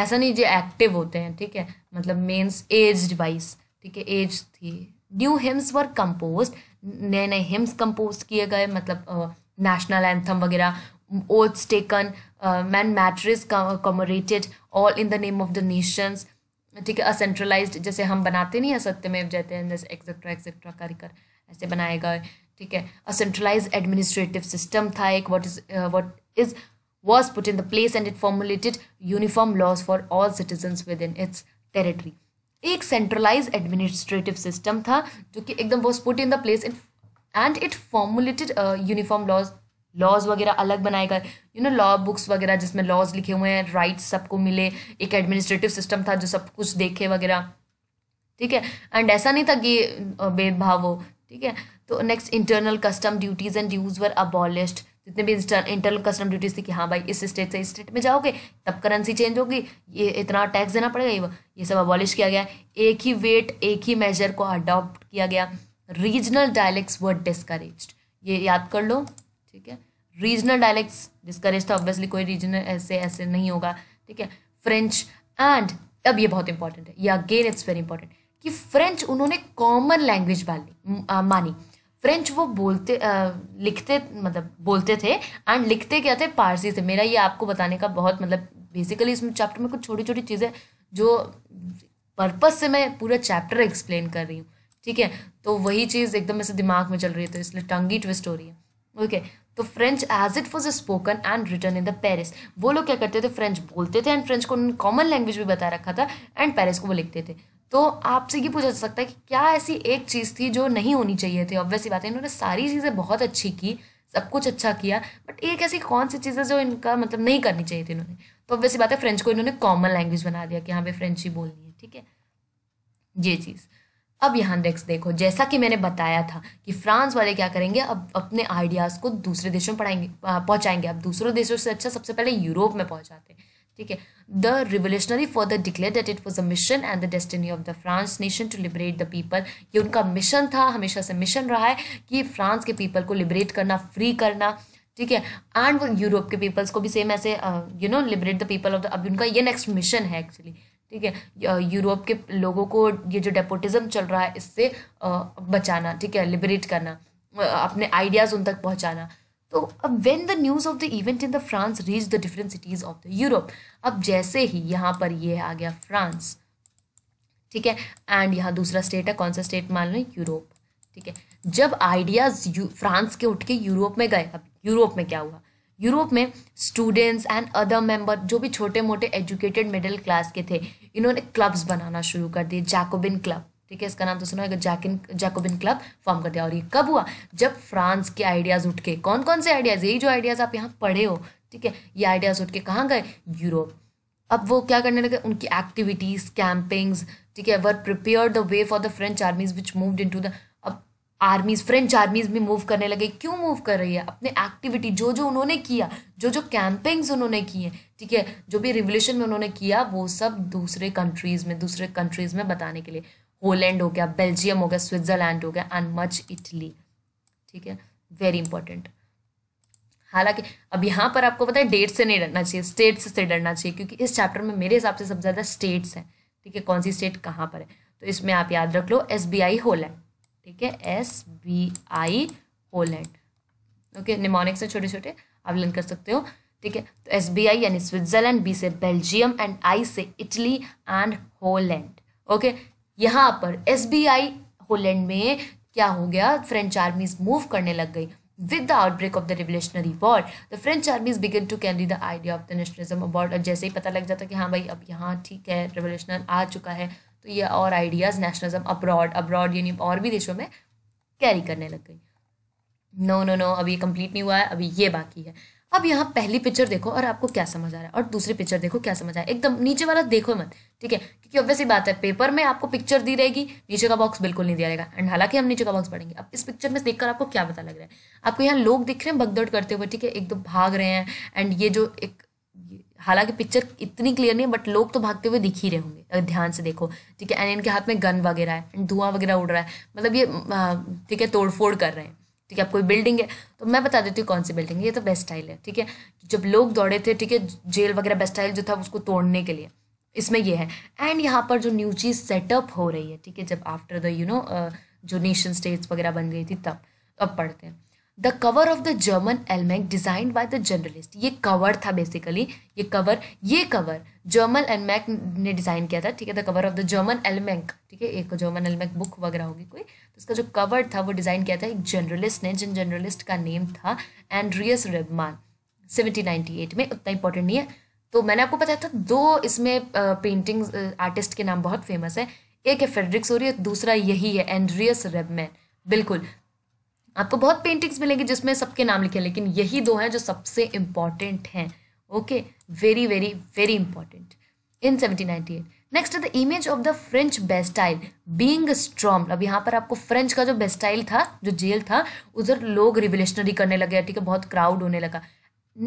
ऐसा नहीं जो एक्टिव होते हैं ठीक है मतलब मेन्स एज वाइज ठीक है एज थी न्यू हिम्स वर कंपोज नए नए हिम्स कंपोज किए गए मतलब national anthem वगैरह oaths taken man martyrs commemorated all in the name of the nations ठीक है असेंट्रलाइज जैसे हम बनाते नहीं है सत्यमेव जयते हैं जैसे एक्सेट्रा एक्सेट्रा कर कर ऐसे बनाया गया ठीक है असेंट्रलाइज एडमिनिस्ट्रेटिव सिस्टम था एक what is what is was put in the place and it formulated uniform laws for all citizens within its territory एक सेंट्रलाइज एडमिनिस्ट्रेटिव सिस्टम था जो कि एकदम was put in the place in and it formulated uniform laws laws वगैरह अलग बनाए गए you know law books वगैरह जिसमें लॉज लिखे हुए हैं राइट्स सबको मिले एक एडमिनिस्ट्रेटिव सिस्टम था जो सब कुछ देखे वगैरह ठीक है एंड ऐसा नहीं था कि भेदभाव हो ठीक है तो next internal custom duties and dues were abolished जितने भी इंटरनल कस्टम ड्यूटीज थी कि हाँ भाई इस स्टेट से इस स्टेट में जाओगे तब करेंसी चेंज होगी ये इतना टैक्स देना पड़ेगा ये ये सब अबॉलिश किया गया एक ही वेट एक ही मेजर को अडॉप्ट किया गया रीजनल डायलेक्ट्स वर डिस्करेज ये याद कर लो ठीक है रीजनल डायलेक्ट्स डिस्करेज था ऑब्वियसली कोई रीजनल ऐसे ऐसे नहीं होगा ठीक है फ्रेंच एंड अब ये बहुत इंपॉर्टेंट है ये अगेन इट्स वेरी इंपॉर्टेंट कि फ्रेंच उन्होंने कॉमन लैंग्वेज मानी फ्रेंच वो बोलते आ, लिखते मतलब बोलते थे एंड लिखते क्या थे पारसी थे मेरा ये आपको बताने का बहुत मतलब बेसिकली इसमें चैप्टर में कुछ छोटी छोटी चीज़ें जो पर्पज़ से मैं पूरा चैप्टर एक्सप्लेन कर रही हूँ ठीक है तो वही चीज़ एकदम ऐसे दिमाग में चल रही है तो इसलिए टंगी ट्विस्ट हो रही है ओके तो French as it was spoken and written in the Paris वो लोग क्या करते थे फ्रेंच बोलते थे एंड फ्रेंच को उन्होंने कॉमन लैंग्वेज भी बता रखा था एंड पेरिस को वो लिखते थे तो आपसे ये पूछा जा सकता है कि क्या ऐसी एक चीज़ थी जो नहीं होनी चाहिए थी ऑब्वियसली बात है इन्होंने सारी चीज़ें बहुत अच्छी की सब कुछ अच्छा किया बट एक ऐसी कौन सी चीजें जो इनका मतलब नहीं करनी चाहिए थी इन्होंने तो ऑब्वियसली बात है फ्रेंच को इन्होंने कॉमन लैंग्वेज बना दिया कि हाँ भाई फ्रेंच ही बोलनी है ठीक है ये चीज़ अब यहाँ नेक्स्ट देखो जैसा कि मैंने बताया था कि फ्रांस वाले क्या करेंगे अब अपने आइडियाज़ को दूसरे देशों में पढ़ाएंगे पहुँचाएंगे अब दूसरों देशों से अच्छा सबसे पहले यूरोप में पहुँचाते हैं ठीक है the revolutionary for the declare that it was a mission and the destiny of the France nation to liberate the people ये उनका मिशन था हमेशा से मिशन रहा है कि फ्रांस के पीपल को लिबरेट करना फ्री करना ठीक है एंड वो यूरोप के पीपल्स को भी सेम ऐसे you know liberate the people of the अब उनका ये नेक्स्ट मिशन है एक्चुअली ठीक है यूरोप के लोगों को ये जो डेपोटिज्म चल रहा है इससे बचाना ठीक है लिबरेट करना अपने आइडियाज़ उन तक पहुंचाना तो अब when the news of the event in the France reach the different cities of the Europe अब जैसे ही यहाँ पर ये आ गया फ्रांस ठीक है एंड यहाँ दूसरा स्टेट है कौन सा स्टेट मान लो यूरोप ठीक है जब आइडियाज़ फ्रांस के उठ के यूरोप में गए अब यूरोप में क्या हुआ यूरोप में स्टूडेंट्स एंड अदर मेंबर जो भी छोटे मोटे एजुकेटेड मिडिल क्लास के थे इन्होंने क्लब्स बनाना शुरू कर दिए जैकोबिन क्लब ठीक है इसका नाम तो सुना जैकिन जैकोबिन क्लब फॉर्म कर दिया और ये कब हुआ जब फ्रांस के आइडियाज़ उठ के कौन कौन से आइडियाज़ यही जो आइडियाज़ आप यहाँ पढ़े हो ठीक है ये आइडियाज़ उठ के कहाँ गए यूरोप अब वो क्या करने लगे उनकी एक्टिविटीज़ कैंपिंग्स ठीक है were prepare the way for the French armies which moved in to the armies French armies में मूव करने लगे क्यों मूव कर रही है अपने एक्टिविटी जो जो उन्होंने किया जो जो कैंपेन्स उन्होंने किए ठीक है जो भी रिवोल्यूशन में उन्होंने किया वो सब दूसरे कंट्रीज में दूसरे कंट्रीज में बताने के लिए होलैंड हो गया बेल्जियम हो गया स्विट्जरलैंड हो गया एंड मच इटली ठीक है वेरी इंपॉर्टेंट हालांकि अब यहाँ पर आपको पता है डेट से नहीं डरना चाहिए स्टेट से डरना चाहिए क्योंकि इस चैप्टर में मेरे हिसाब से सबसे ज़्यादा स्टेट्स हैं ठीक है कौन सी स्टेट कहाँ पर है तो इसमें आप याद रख लो एस बी आई होलैंड ठीक है S B I Poland okay mnemonics से छोटे छोटे आप लर्न कर सकते हो ठीक है तो एस बी आई यानी स्विट्जरलैंड बी से बेल्जियम एंड आई से इटली एंड होलैंड ओके यहाँ पर एस बी आई होलैंड में क्या हो गया फ्रेंच आर्मीज मूव करने लग गई with the outbreak of the revolutionary war the French armies begin to carry the idea of the nationalism about जैसे ही पता लग जाता कि हाँ भाई अब यहाँ ठीक है रिवोल्यूशनर आ चुका है तो ये और आइडियाज़ नेशनलिज्म अब्रॉड अब्रॉड यानी और भी देशों में कैरी करने लग गई नो नो नो अभी कंप्लीट नहीं हुआ है अभी ये बाकी है अब यहाँ पहली पिक्चर देखो और आपको क्या समझ आ रहा है और दूसरी पिक्चर देखो क्या समझ आया एकदम नीचे वाला देखो मत ठीक है क्योंकि ऑब्वियसली बात है पेपर में आपको पिक्चर दी रहेगी नीचे का बॉक्स बिल्कुल नहीं दिया रहेगा एंड हालांकि हम नीचे का बॉक्स पढ़ेंगे अब इस पिक्चर में देखकर आपको क्या पता लग रहा है आपको यहाँ लोग दिख रहे हैं भगदड़ करते हुए ठीक है एक दो तो भाग रहे हैं एंड ये जो एक हालांकि पिक्चर इतनी क्लियर नहीं है बट लोग तो भागते हुए दिख ही रहे होंगे अगर ध्यान से देखो ठीक है एंड इनके हाथ में गन वगैरह है धुआं वगैरह उड़ रहा है मतलब ये ठीक है तोड़फोड़ कर रहे हैं ठीक है आप कोई बिल्डिंग है तो मैं बता देती हूँ कौन सी बिल्डिंग है ये तो बेस्ट स्टाइल है ठीक है जब लोग दौड़े थे ठीक है जेल वगैरह बेस्ट स्टाइल जो था उसको तोड़ने के लिए इसमें ये है एंड यहाँ पर जो न्यू चीज़ सेटअप हो रही है ठीक है जब आफ्टर द यू नो जो नेशन स्टेट्स वगैरह बन गई थी तब अब पढ़ते हैं the cover of the German almanac designed by the journalist ये कवर था बेसिकली ये कवर ये कवर जर्मन एलमैक ने डिज़ाइन किया था ठीक है the cover of the German almanac ठीक है एक जर्मन एलमैक बुक वगैरह होगी कोई तो उसका जो कवर था वो डिज़ाइन किया था एक जर्नलिस्ट ने जिन जर्नलिस्ट का नेम था एंड्रियस रेबमान सेवनटीन एट में उतना इंपॉर्टेंट नहीं है तो मैंने आपको बताया था दो इसमें पेंटिंग आर्टिस्ट के नाम बहुत फेमस है एक है फेडरिक सोरी दूसरा यही है एंड्रियस रेबमैन बिल्कुल आपको बहुत पेंटिंग्स मिलेंगी जिसमें सबके नाम लिखे लेकिन यही दो हैं जो सबसे इंपॉर्टेंट हैं okay very very very important in eight next the image of the French Bastille being strong अब यहाँ पर आपको फ्रेंच का जो बेस्टाइल था जो जेल था उधर लोग रिवोल्यूशनरी करने लगे ठीक है बहुत क्राउड होने लगा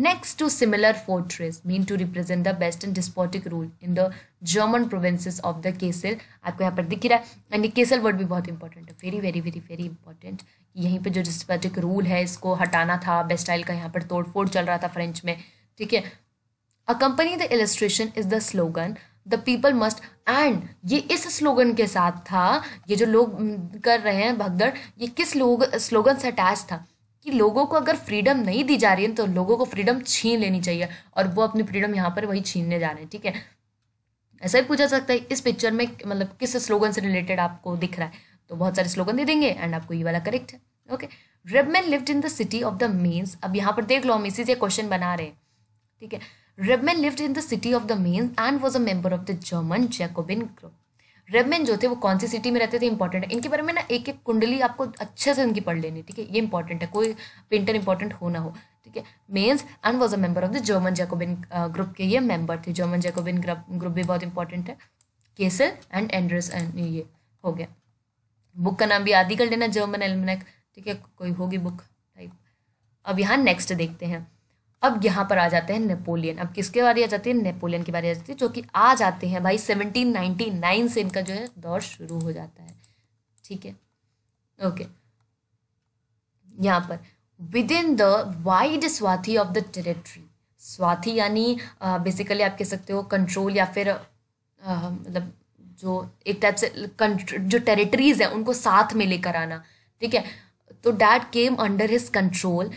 next to similar fortress mean to represent the best and despotic rule in the German provinces of the Kassel आपको यहाँ पर दिख रहा है एंड केसल वर्ड भी बहुत इंपॉर्टेंट है very very very very important यहीं पे जो डिस्पैटिक रूल है इसको हटाना था बेस्टाइल का यहाँ पर तोड़फोड़ चल रहा था फ्रेंच में ठीक है company the illustration is the slogan the people must and ये इस स्लोगन के साथ था ये जो लोग कर रहे हैं भगदड़ ये किस लोग स्लोगन से अटैच था कि लोगों को अगर फ्रीडम नहीं दी जा रही है तो लोगों को फ्रीडम छीन लेनी चाहिए और वो अपनी फ्रीडम यहाँ पर वही छीनने जा रहे हैं ठीक है ऐसा ही पूछा सकता है इस पिक्चर में मतलब किस स्लोगन से रिलेटेड आपको दिख रहा है तो बहुत सारे स्लोगन दे देंगे एंड आपको ये वाला करेक्ट है okay Rebmann lived in the city of the Mainz अब यहाँ पर देख लो हम इसी से क्वेश्चन बना रहे हैं ठीक है Rebmann lived in the city of the Mainz and was a member of the German Jacobin group Rebmann जो थे वो कौन सी सिटी में रहते थे इंपॉर्टेंट है इनके बारे में ना एक एक कुंडली आपको अच्छे से इनकी पढ़ लेनी ठीक है ये इंपॉर्टेंट है कोई पेंटर इंपॉर्टेंट हो ना हो ठीक है Mainz and was a member of the German Jacobin group के ये मेंबर थे जर्मन जैकोबिन ग्रुप ग्रुप भी बहुत इंपॉर्टेंट है केसर एंड एंड्रेस एंड ये हो गया बुक का नाम भी आदि कर लेना जर्मन एलमनेक ठीक है कोई होगी बुक टाइप अब यहाँ नेक्स्ट देखते हैं अब यहाँ पर आ जाते हैं नेपोलियन अब किसके बारे आ जाती है नेपोलियन के बारे आ जाती है जो कि आ जाते हैं भाई सेवनटीन नाइनटी नाइन से इनका जो है दौर शुरू हो जाता है ठीक है ओके यहाँ पर within the wide swathe of the territory swathe यानी बेसिकली आप कह सकते हो कंट्रोल या फिर मतलब जो एक टाइप से जो टेरिटरीज हैं उनको साथ में लेकर आना ठीक है तो that came under his control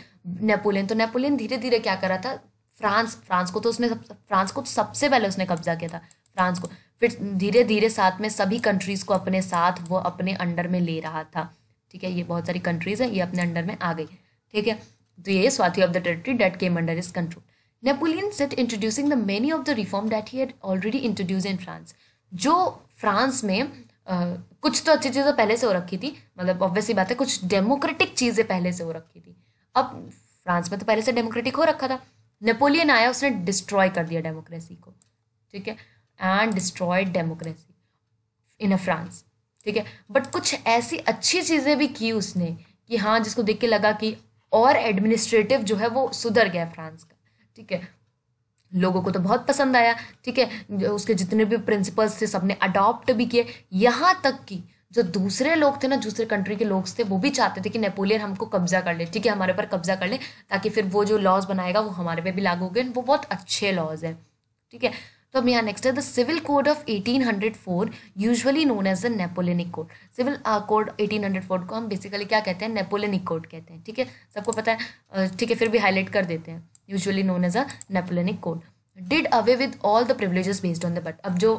Napoleon तो नेपोलियन धीरे धीरे क्या कर रहा था फ्रांस फ्रांस को तो उसने फ्रांस को सबसे पहले उसने कब्जा किया था फ्रांस को फिर धीरे धीरे साथ में सभी कंट्रीज़ को अपने साथ वो अपने अंडर में ले रहा था ठीक है ये बहुत सारी कंट्रीज़ हैं ये अपने अंडर में आ गई ठीक है तो ये swathe of the territory that came under his control Napoleon set introducing the many of the reform that he already introduce in France जो फ्रांस में आ, कुछ तो अच्छी चीज़ें पहले से हो रखी थी मतलब ऑब्वियसली बात है कुछ डेमोक्रेटिक चीज़ें पहले से हो रखी थी अब फ्रांस में तो पहले से डेमोक्रेटिक हो रखा था नेपोलियन आया उसने डिस्ट्रॉय कर दिया डेमोक्रेसी को ठीक है and destroyed democracy in a France ठीक है बट कुछ ऐसी अच्छी चीज़ें भी की उसने कि हाँ जिसको देख के लगा कि और एडमिनिस्ट्रेटिव जो है वो सुधर गया फ्रांस का ठीक है लोगों को तो बहुत पसंद आया ठीक है उसके जितने भी प्रिंसिपल्स थे सबने अडॉप्ट भी किए यहाँ तक कि जो दूसरे लोग थे ना दूसरे कंट्री के लोग थे वो भी चाहते थे कि नेपोलियन हमको कब्जा कर ले ठीक है हमारे पर कब्जा कर ले ताकि फिर वो जो लॉज बनाएगा वो हमारे पे भी लागू हो गए वो बहुत अच्छे लॉज हैं ठीक है तो अब यहाँ नेक्स्ट है the civil code of 1804 usually known as the Napoleonic code civil code 1804 को हम बेसिकली क्या कहते हैं नेपोलियनिक कोड कहते हैं ठीक है सबको पता है ठीक है फिर भी हाईलाइट कर देते हैं usually known as a Napoleonic code did away with all the privileges based on the but अब जो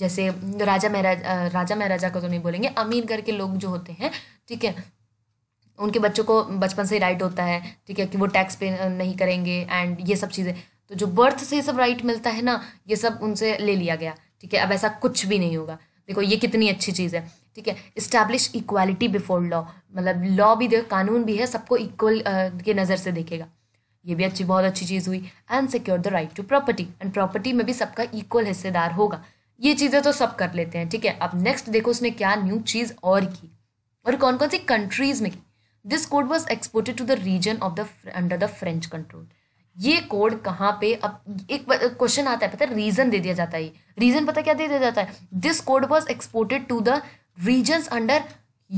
जैसे राजा महाराज राजा महाराजा का तो नहीं बोलेंगे अमीर घर के लोग जो होते हैं ठीक है उनके बच्चों को बचपन से राइट होता है ठीक है कि वो टैक्स पे नहीं करेंगे एंड ये सब चीज़ें तो जो बर्थ से ये सब राइट मिलता है ना ये सब उनसे ले लिया गया ठीक है अब ऐसा कुछ भी नहीं होगा देखो ये कितनी अच्छी चीज़ है ठीक है इस्टेब्लिश इक्वालिटी बिफोर लॉ मतलब लॉ भी देखो कानून भी है सबको इक्वल की नज़र से देखेगा ये भी अच्छी बहुत अच्छी चीज़ हुई and secure the right to property and property में भी सबका इक्वल हिस्सेदार होगा ये चीज़ें तो सब कर लेते हैं ठीक है अब नेक्स्ट देखो उसने क्या न्यू चीज़ और की और कौन कौन सी कंट्रीज़ में की this code was exported to the region of the under the French control ये कोड कहाँ पे अब एक क्वेश्चन आता है पता है रीजन दे दिया जाता है ये रीजन पता क्या दे दिया जाता है this code was exported to the region under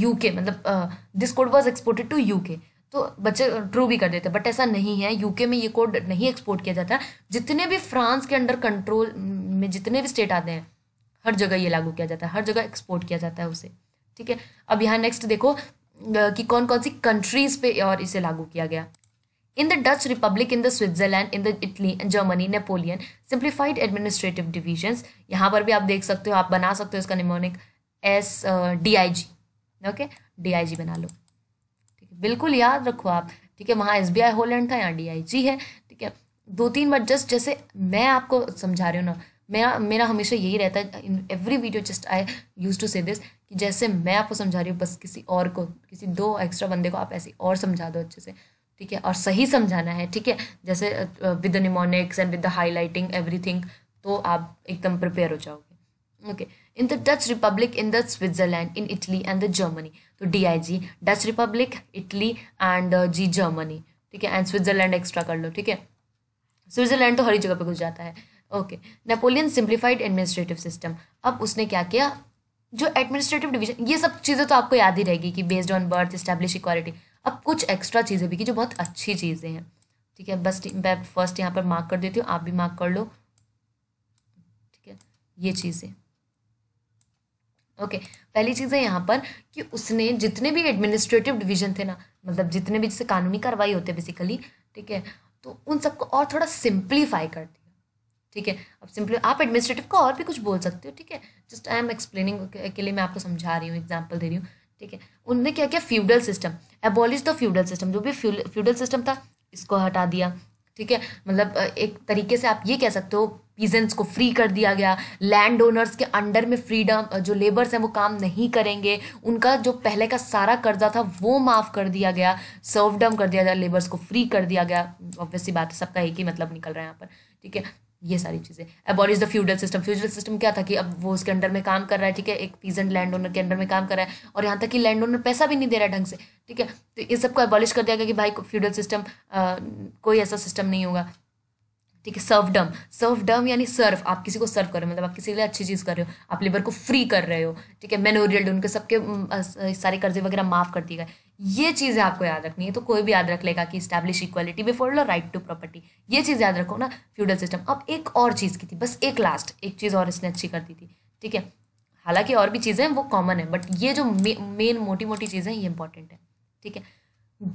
UK मतलब this code was exported to UK तो बच्चे ट्रू भी कर देते बट ऐसा नहीं है यूके में ये कोड नहीं एक्सपोर्ट किया जाता जितने भी फ्रांस के अंडर कंट्रोल में जितने भी स्टेट आते हैं हर जगह ये लागू किया जाता है हर जगह एक्सपोर्ट किया जाता है उसे ठीक है अब यहाँ नेक्स्ट देखो कि कौन कौन सी कंट्रीज पे और इसे लागू किया गया in the Dutch Republic in the Switzerland in the Italy Germany Napoleon simplified administrative administrative यहाँ पर भी आप देख सकते हो आप बना सकते हो इसका mnemonic S D I G okay D I G बना लो बिल्कुल याद रखो आप ठीक है वहाँ एस बी आई होलैंड था यहाँ डी आई जी है ठीक है दो तीन बार जस्ट जैसे मैं आपको समझा रही हूँ ना मेरा मेरा हमेशा यही रहता है in every video just I use to say this कि जैसे मैं आपको समझा रही हूँ बस किसी और को किसी दो एक्स्ट्रा बंदे को आप ऐसे और समझा दो अच्छे से ठीक है और सही समझाना है ठीक है जैसे with the mnemonics and with the highlighting everything तो आप एकदम प्रिपेयर हो जाओगे okay okay. In the Dutch Republic in the Switzerland in Italy and the Germany तो D I G Dutch Republic Italy and G Germany ठीक है and Switzerland extra कर लो ठीक है स्विट्जरलैंड तो हर जगह पे घुस जाता है okay Napoleon simplified administrative system अब उसने क्या किया जो एडमिनिस्ट्रेटिव डिवीजन ये सब चीज़ें तो आपको याद ही रहेगी कि based on birth establish equality अब कुछ एक्स्ट्रा चीज़ें भी की जो बहुत अच्छी चीज़ें हैं ठीक है बस मैं फर्स्ट यहाँ पर मार्क कर देती हूँ आप भी मार्क कर लो ठीक है ये चीज़ें ओके okay. पहली चीज़ है यहाँ पर कि उसने जितने भी एडमिनिस्ट्रेटिव डिवीजन थे ना मतलब जितने भी जैसे कानूनी कार्रवाई होते बेसिकली ठीक है तो उन सबको और थोड़ा सिंप्लीफाई कर दिया ठीक है अब सिंपली आप एडमिनिस्ट्रेटिव को और भी कुछ बोल सकते हो ठीक है जस्ट आई एम एक्सप्लेनिंग के लिए मैं आपको समझा रही हूँ एग्जाम्पल दे रही हूँ ठीक है उनने क्या किया feudal system abolish the feudal system जो भी फ्यूडल सिस्टम था इसको हटा दिया ठीक है मतलब एक तरीके से आप ये कह सकते हो पीजेंट्स को फ्री कर दिया गया लैंड ओनर्स के अंडर में फ्रीडम जो लेबर्स हैं वो काम नहीं करेंगे उनका जो पहले का सारा कर्जा था वो माफ़ कर दिया गया सर्वडम कर दिया गया लेबर्स को फ्री कर दिया गया ऑब्वियसली बात है सबका एक ही मतलब निकल रहा है यहाँ पर ठीक है ये सारी चीज़ें abolish the feudal system feudal system क्या था कि अब वो उसके अंडर में काम कर रहा है ठीक है एक पीजेंट लैंड ओनर के अंडर में काम कर रहा है और यहाँ तक कि लैंड ओनर पैसा भी नहीं दे रहा है ढंग से ठीक है तो ये सबको अबॉलिश कर दिया गया कि भाई फ्यूडल सिस्टम आ, कोई ऐसा सिस्टम नहीं होगा ठीक है सर्व सर्व डम यानी सर्व आप किसी को सर्व कर रहे हो मतलब आप किसी के लिए अच्छी चीज़ कर रहे हो आप लेबर को फ्री कर रहे हो ठीक है मेनोरियल उनके सबके सारे कर्जे वगैरह माफ़ कर दिए गए ये चीज़ें आपको याद रखनी है तो कोई भी याद रख लेगा कि establish equality before law right to property ये चीज़ याद रखो ना फ्यूडल सिस्टम अब एक और चीज़ की थी बस एक लास्ट एक चीज़ और इसने अच्छी कर दी थी ठीक है हालांकि और भी चीज़ें हैं वो कॉमन है बट ये जो मेन मोटी मोटी चीज़ें हैं ये इंपॉर्टेंट है ठीक है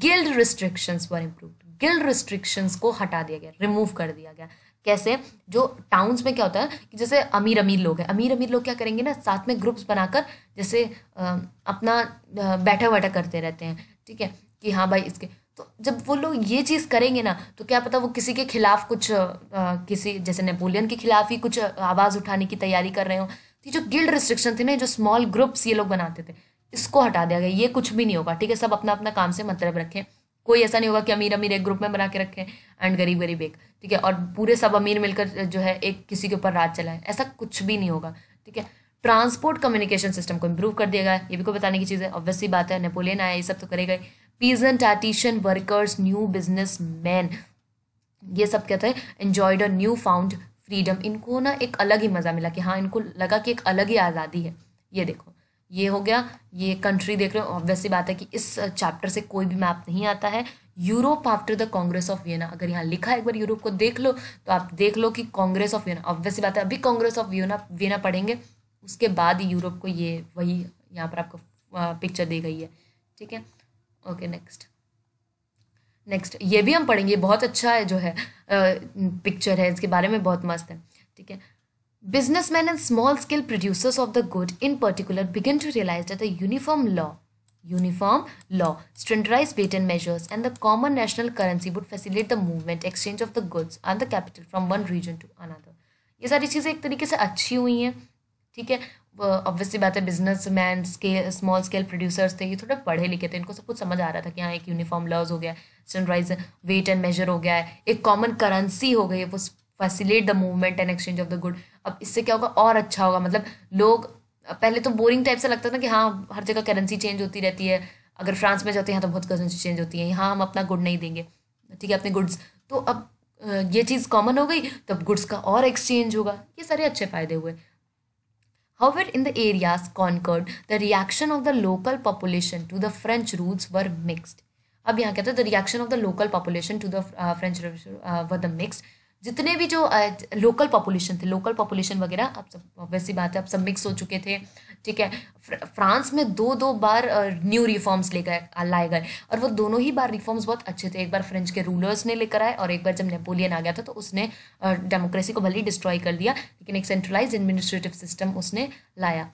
guild restrictions were improve skill restrictions को हटा दिया गया रिमूव कर दिया गया कैसे जो टाउन्स में क्या होता है कि जैसे अमीर अमीर लोग हैं अमीर अमीर लोग क्या करेंगे ना साथ में ग्रुप्स बनाकर जैसे अपना बैठा बैठा करते रहते हैं ठीक है कि हाँ भाई इसके तो जब वो लोग ये चीज़ करेंगे ना तो क्या पता वो किसी के खिलाफ कुछ आ, किसी जैसे नेपोलियन के खिलाफ ही कुछ आवाज़ उठाने की तैयारी कर रहे हो तो जो गिल्ड रिस्ट्रिक्शन थे ना जो स्मॉल ग्रुप्स ये लोग बनाते थे इसको हटा दिया गया ये कुछ भी नहीं होगा ठीक है सब अपना अपना काम से मतलब रखें कोई ऐसा नहीं होगा कि अमीर अमीर एक ग्रुप में बना के रखे एंड गरीब गरीब एक ठीक है और पूरे सब अमीर मिलकर जो है एक किसी के ऊपर राज चलाए ऐसा कुछ भी नहीं होगा ठीक है ट्रांसपोर्ट कम्युनिकेशन सिस्टम को इम्प्रूव कर दिया गया ये भी कोई बताने की चीज़ है ऑब्वियसली बात है नेपोलियन आया ये सब तो करेगा peasant artisan workers new business man ये सब क्या था enjoyed a new found freedom इनको ना एक अलग ही मज़ा मिला कि हाँ इनको लगा कि एक अलग ही आज़ादी है ये देखो ये हो गया ये कंट्री देख रहे हो ऑब्वियसली बात है कि इस चैप्टर से कोई भी मैप नहीं आता है Europe after the congress of Vienna अगर यहाँ लिखा है एक बार यूरोप को देख लो तो आप देख लो कि कांग्रेस ऑफ वियना ऑब्वियसली बात है अभी कांग्रेस ऑफ वियना वियना पढ़ेंगे उसके बाद ही यूरोप को ये वही यहाँ पर आपको पिक्चर दी गई है ठीक है ओके नेक्स्ट नेक्स्ट ये भी हम पढ़ेंगे बहुत अच्छा है जो है पिक्चर है इसके बारे में बहुत मस्त है ठीक है Businessmen and small scale producers of the good, in particular, begin to realize that the uniform law, uniform law, standardized patent measures, and the common national currency would facilitate the movement, exchange of the goods and the capital from one region to another. ye sari cheeze ek tarike se achhi hui hain theek hai obviously बात है business man के small scale producers थे ये थोड़े पढ़े लिखे थे इनको सब कुछ समझ आ रहा था कि हाँ एक यूनिफॉर्म लॉज हो गया स्टैंडर्डाइज वेट एंड मेजर हो गया है एक कॉमन करेंसी हो गई है वो facilitate the movement and exchange of the good अब इससे क्या होगा और अच्छा होगा मतलब लोग पहले तो बोरिंग टाइप से लगता था कि हाँ हर जगह करेंसी चेंज होती रहती है अगर फ्रांस में जाते हैं तो बहुत करेंसी चेंज होती है यहाँ हम अपना गुड नहीं देंगे ठीक है अपने गुड्स तो अब ये चीज़ कॉमन हो गई तो अब गुड्स का और एक्सचेंज होगा ये सारे अच्छे फायदे हुए However, in the areas conquered the reaction of the local population to the French rules were mixed अब यहाँ कहते हैं the reaction of the local population to the French were the mixed जितने भी जो लोकल पॉपुलेशन थे local population वगैरह अब सब ऑब्वियसली बात है आप सब मिक्स हो चुके थे ठीक है फ्रांस में दो दो बार न्यू रिफॉर्म्स ले गए लाए गए और वो दोनों ही बार रिफॉर्म्स बहुत अच्छे थे एक बार फ्रेंच के रूलर्स ने लेकर आए और एक बार जब नेपोलियन आ गया था तो उसने डेमोक्रेसी को भले ही डिस्ट्रॉय कर दिया लेकिन एक सेंट्रलाइज एडमिनिस्ट्रेटिव सिस्टम उसने लाया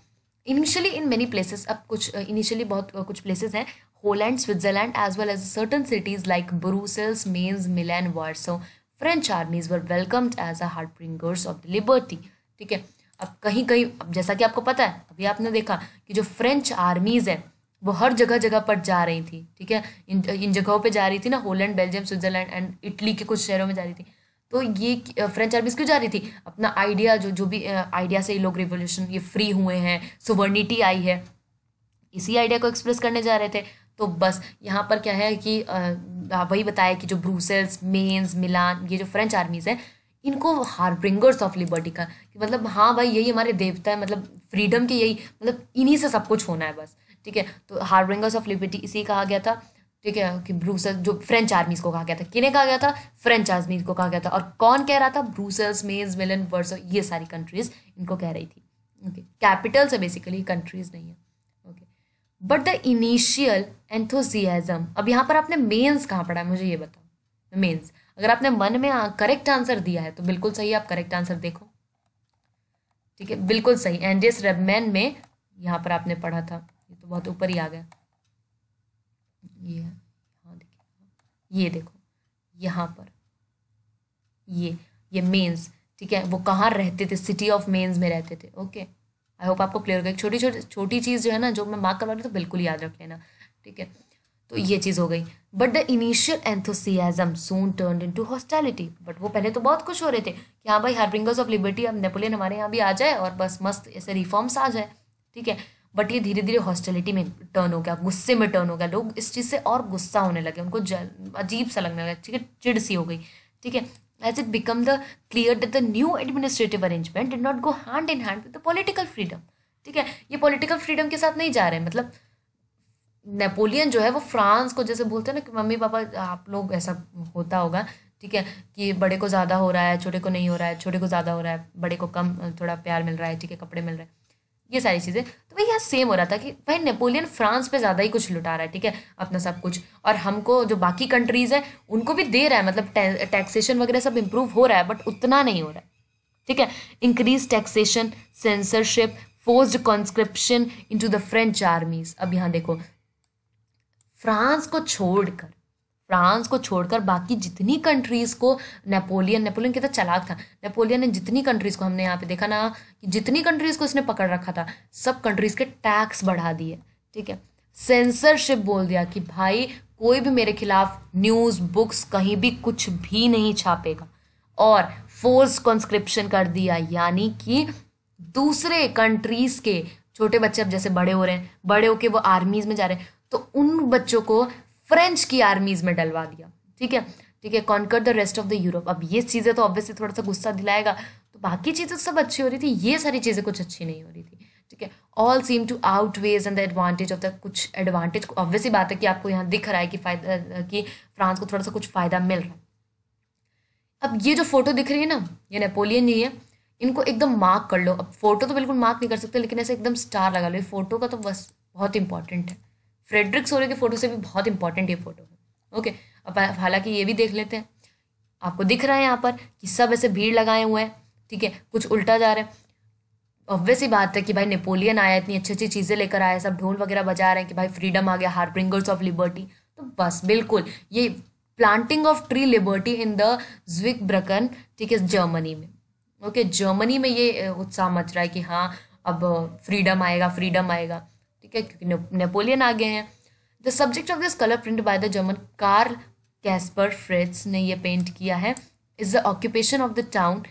इनिशियली इन मेनी प्लेसेस अब कुछ इनिशियली बहुत कुछ प्लेसेस हैं Holland Switzerland as well as certain cities like Brussels Mainz Milan Warsaw French armies were welcomed as a harbingers of the liberty ठीक है अब कहीं कहीं अब जैसा कि आपको पता है अभी आपने देखा कि जो फ्रेंच आर्मीज है वो हर जगह जगह पर जा रही थी ठीक है इन इन जगहों पे जा रही थी ना Holland Belgium Switzerland and Italy के कुछ शहरों में जा रही थी तो ये फ्रेंच आर्मीज क्यों जा रही थी अपना आइडिया जो जो भी आइडिया से ये लोग रिवोल्यूशन ये फ्री हुए हैं सुवर्निटी आई है इसी आइडिया को एक्सप्रेस करने जा रहे थे तो बस यहाँ पर क्या है कि वही बताया कि जो ब्रूसेल्स मेन्स मिलान ये जो फ्रेंच आर्मीज हैं इनको हार्बिंगर्स ऑफ लिबर्टी का कि मतलब हाँ भाई यही हमारे देवता है मतलब फ्रीडम के यही मतलब इन्हीं से सब कुछ होना है बस ठीक है तो हार्बिंगर्स ऑफ लिबर्टी इसी कहा गया था ठीक है कि ब्रूसल जो फ्रेंच आर्मीज को कहा गया था किन्हें कहा गया था फ्रेंच आर्मीज को कहा गया था और कौन कह रहा था ब्रूसल्स मेज मिलन वर्सो ये सारी कंट्रीज इनको कह रही थी ओके कैपिटल्स है बेसिकली कंट्रीज नहीं है okay but the initial enthusiasm अब यहाँ पर आपने मेन्स कहाँ पढ़ा है मुझे ये बताओ मेन्स अगर आपने मन में करेक्ट हाँ, आंसर दिया है तो बिल्कुल सही आप करेक्ट आंसर देखो ठीक है बिल्कुल सही एंडियस रेबमैन में यहाँ पर आपने पढ़ा था ये तो बहुत ऊपर ही आ गया ये हाँ देखिए ये देखो यहाँ पर ये ये मेन्स ठीक है वो कहाँ रहते थे सिटी ऑफ मेन्स में रहते थे ओके आई होप आपको क्लियर हो गया छोटी छोटी छोटी चीज़ जो है ना जो मैं मार्क करवा रही तो बिल्कुल याद रख लेना ठीक है तो ये चीज़ हो गई but the initial enthusiasm soon turn into hostility but वो पहले तो बहुत खुश हो रहे थे कि हाँ भाई हार्बिंगर्स ऑफ लिबर्टी अब नेपोलियन हमारे यहाँ भी आ जाए और बस मस्त ऐसे रिफॉर्म्स आ जाए ठीक है बट ये धीरे धीरे हॉस्टैलिटी में टर्न हो गया गुस्से में टर्न हो गया लोग इस चीज़ से और गुस्सा होने लगे उनको अजीब सा लगने लगा ठीक है चिड़ सी हो गई ठीक है as it become the clear that the new administrative arrangement did not go hand in hand with the political freedom ठीक है ये पॉलिटिकल फ्रीडम के साथ नहीं जा रहे हैं मतलब नेपोलियन जो है वो फ्रांस को जैसे बोलते हैं ना कि मम्मी पापा आप लोग ऐसा होता होगा ठीक है कि बड़े को ज़्यादा हो रहा है छोटे को नहीं हो रहा है छोटे को ज़्यादा हो रहा है बड़े को कम थोड़ा प्यार मिल रहा है ठीक है कपड़े मिल रहे हैं ये सारी चीज़ें तो भाई यहाँ सेम हो रहा था कि भाई नेपोलियन फ्रांस पे ज़्यादा ही कुछ लुटा रहा है ठीक है अपना सब कुछ और हमको जो बाकी कंट्रीज़ हैं उनको भी दे रहा है मतलब टैक्सेशन वगैरह सब इम्प्रूव हो रहा है बट उतना नहीं हो रहा है ठीक है increase taxation censorship forced conscription in to the French armies अब यहाँ देखो फ्रांस को छोड़कर फ्रांस को छोड़कर बाकी जितनी कंट्रीज़ को नेपोलियन नेपोलियन कितना चलाक था नेपोलियन ने जितनी कंट्रीज़ को हमने यहाँ पे देखा ना कि जितनी कंट्रीज़ को इसने पकड़ रखा था सब कंट्रीज़ के टैक्स बढ़ा दिए ठीक है सेंसरशिप बोल दिया कि भाई कोई भी मेरे खिलाफ न्यूज़ बुक्स कहीं भी कुछ भी नहीं छापेगा और फोर्स कॉन्स्क्रिप्शन कर दिया यानी कि दूसरे कंट्रीज़ के छोटे बच्चे अब जैसे बड़े हो रहे हैं बड़े होके वो आर्मीज़ में जा रहे हैं तो उन बच्चों को फ्रेंच की आर्मीज में डलवा दिया ठीक है ठीक है conquer the rest of the Europe अब ये चीज़ें तो ऑब्वियसली थोड़ा सा गुस्सा दिलाएगा तो बाकी चीज़ें तो सब अच्छी हो रही थी ये सारी चीज़ें कुछ अच्छी नहीं हो रही थी ठीक है all seem to outweigh and the advantage of the कुछ एडवांटेज ऑब्वियसली बात है कि आपको यहाँ दिख रहा है कि फायदा कि फ्रांस को थोड़ा सा कुछ फ़ायदा मिल रहा है अब ये जो फोटो दिख रही है ना ये नेपोलियन ही है इनको एकदम मार्क कर लो अब फोटो तो बिल्कुल मार्क नहीं कर सकते लेकिन ऐसे एकदम स्टार लगा लो ये फोटो का तो बस बहुत इंपॉर्टेंट है फ्रेडरिक सोरे के फ़ोटो से भी बहुत इंपॉर्टेंट ये फ़ोटो है ओके अब हालांकि ये भी देख लेते हैं आपको दिख रहा है यहाँ पर कि सब ऐसे भीड़ लगाए हुए हैं ठीक है कुछ उल्टा जा रहा है ऑब्वियस ही बात है कि भाई नेपोलियन आया इतनी अच्छी अच्छी चीज़ें लेकर आया सब ढोल वगैरह बजा रहे हैं कि भाई फ्रीडम आ गया हार्ब्रिंगर्स ऑफ लिबर्टी तो बस बिल्कुल ये planting of tree liberty in the Zweibrücken ठीक है जर्मनी में ओके okay, जर्मनी में ये उत्साह मच रहा है कि हाँ अब फ्रीडम आएगा फ्रीडम आएगा ठीक है क्योंकि नेपोलियन आगे हैं the subject of this colour print by the German Karl Kaspar Fritz ने ये पेंट किया है is the occupation of the town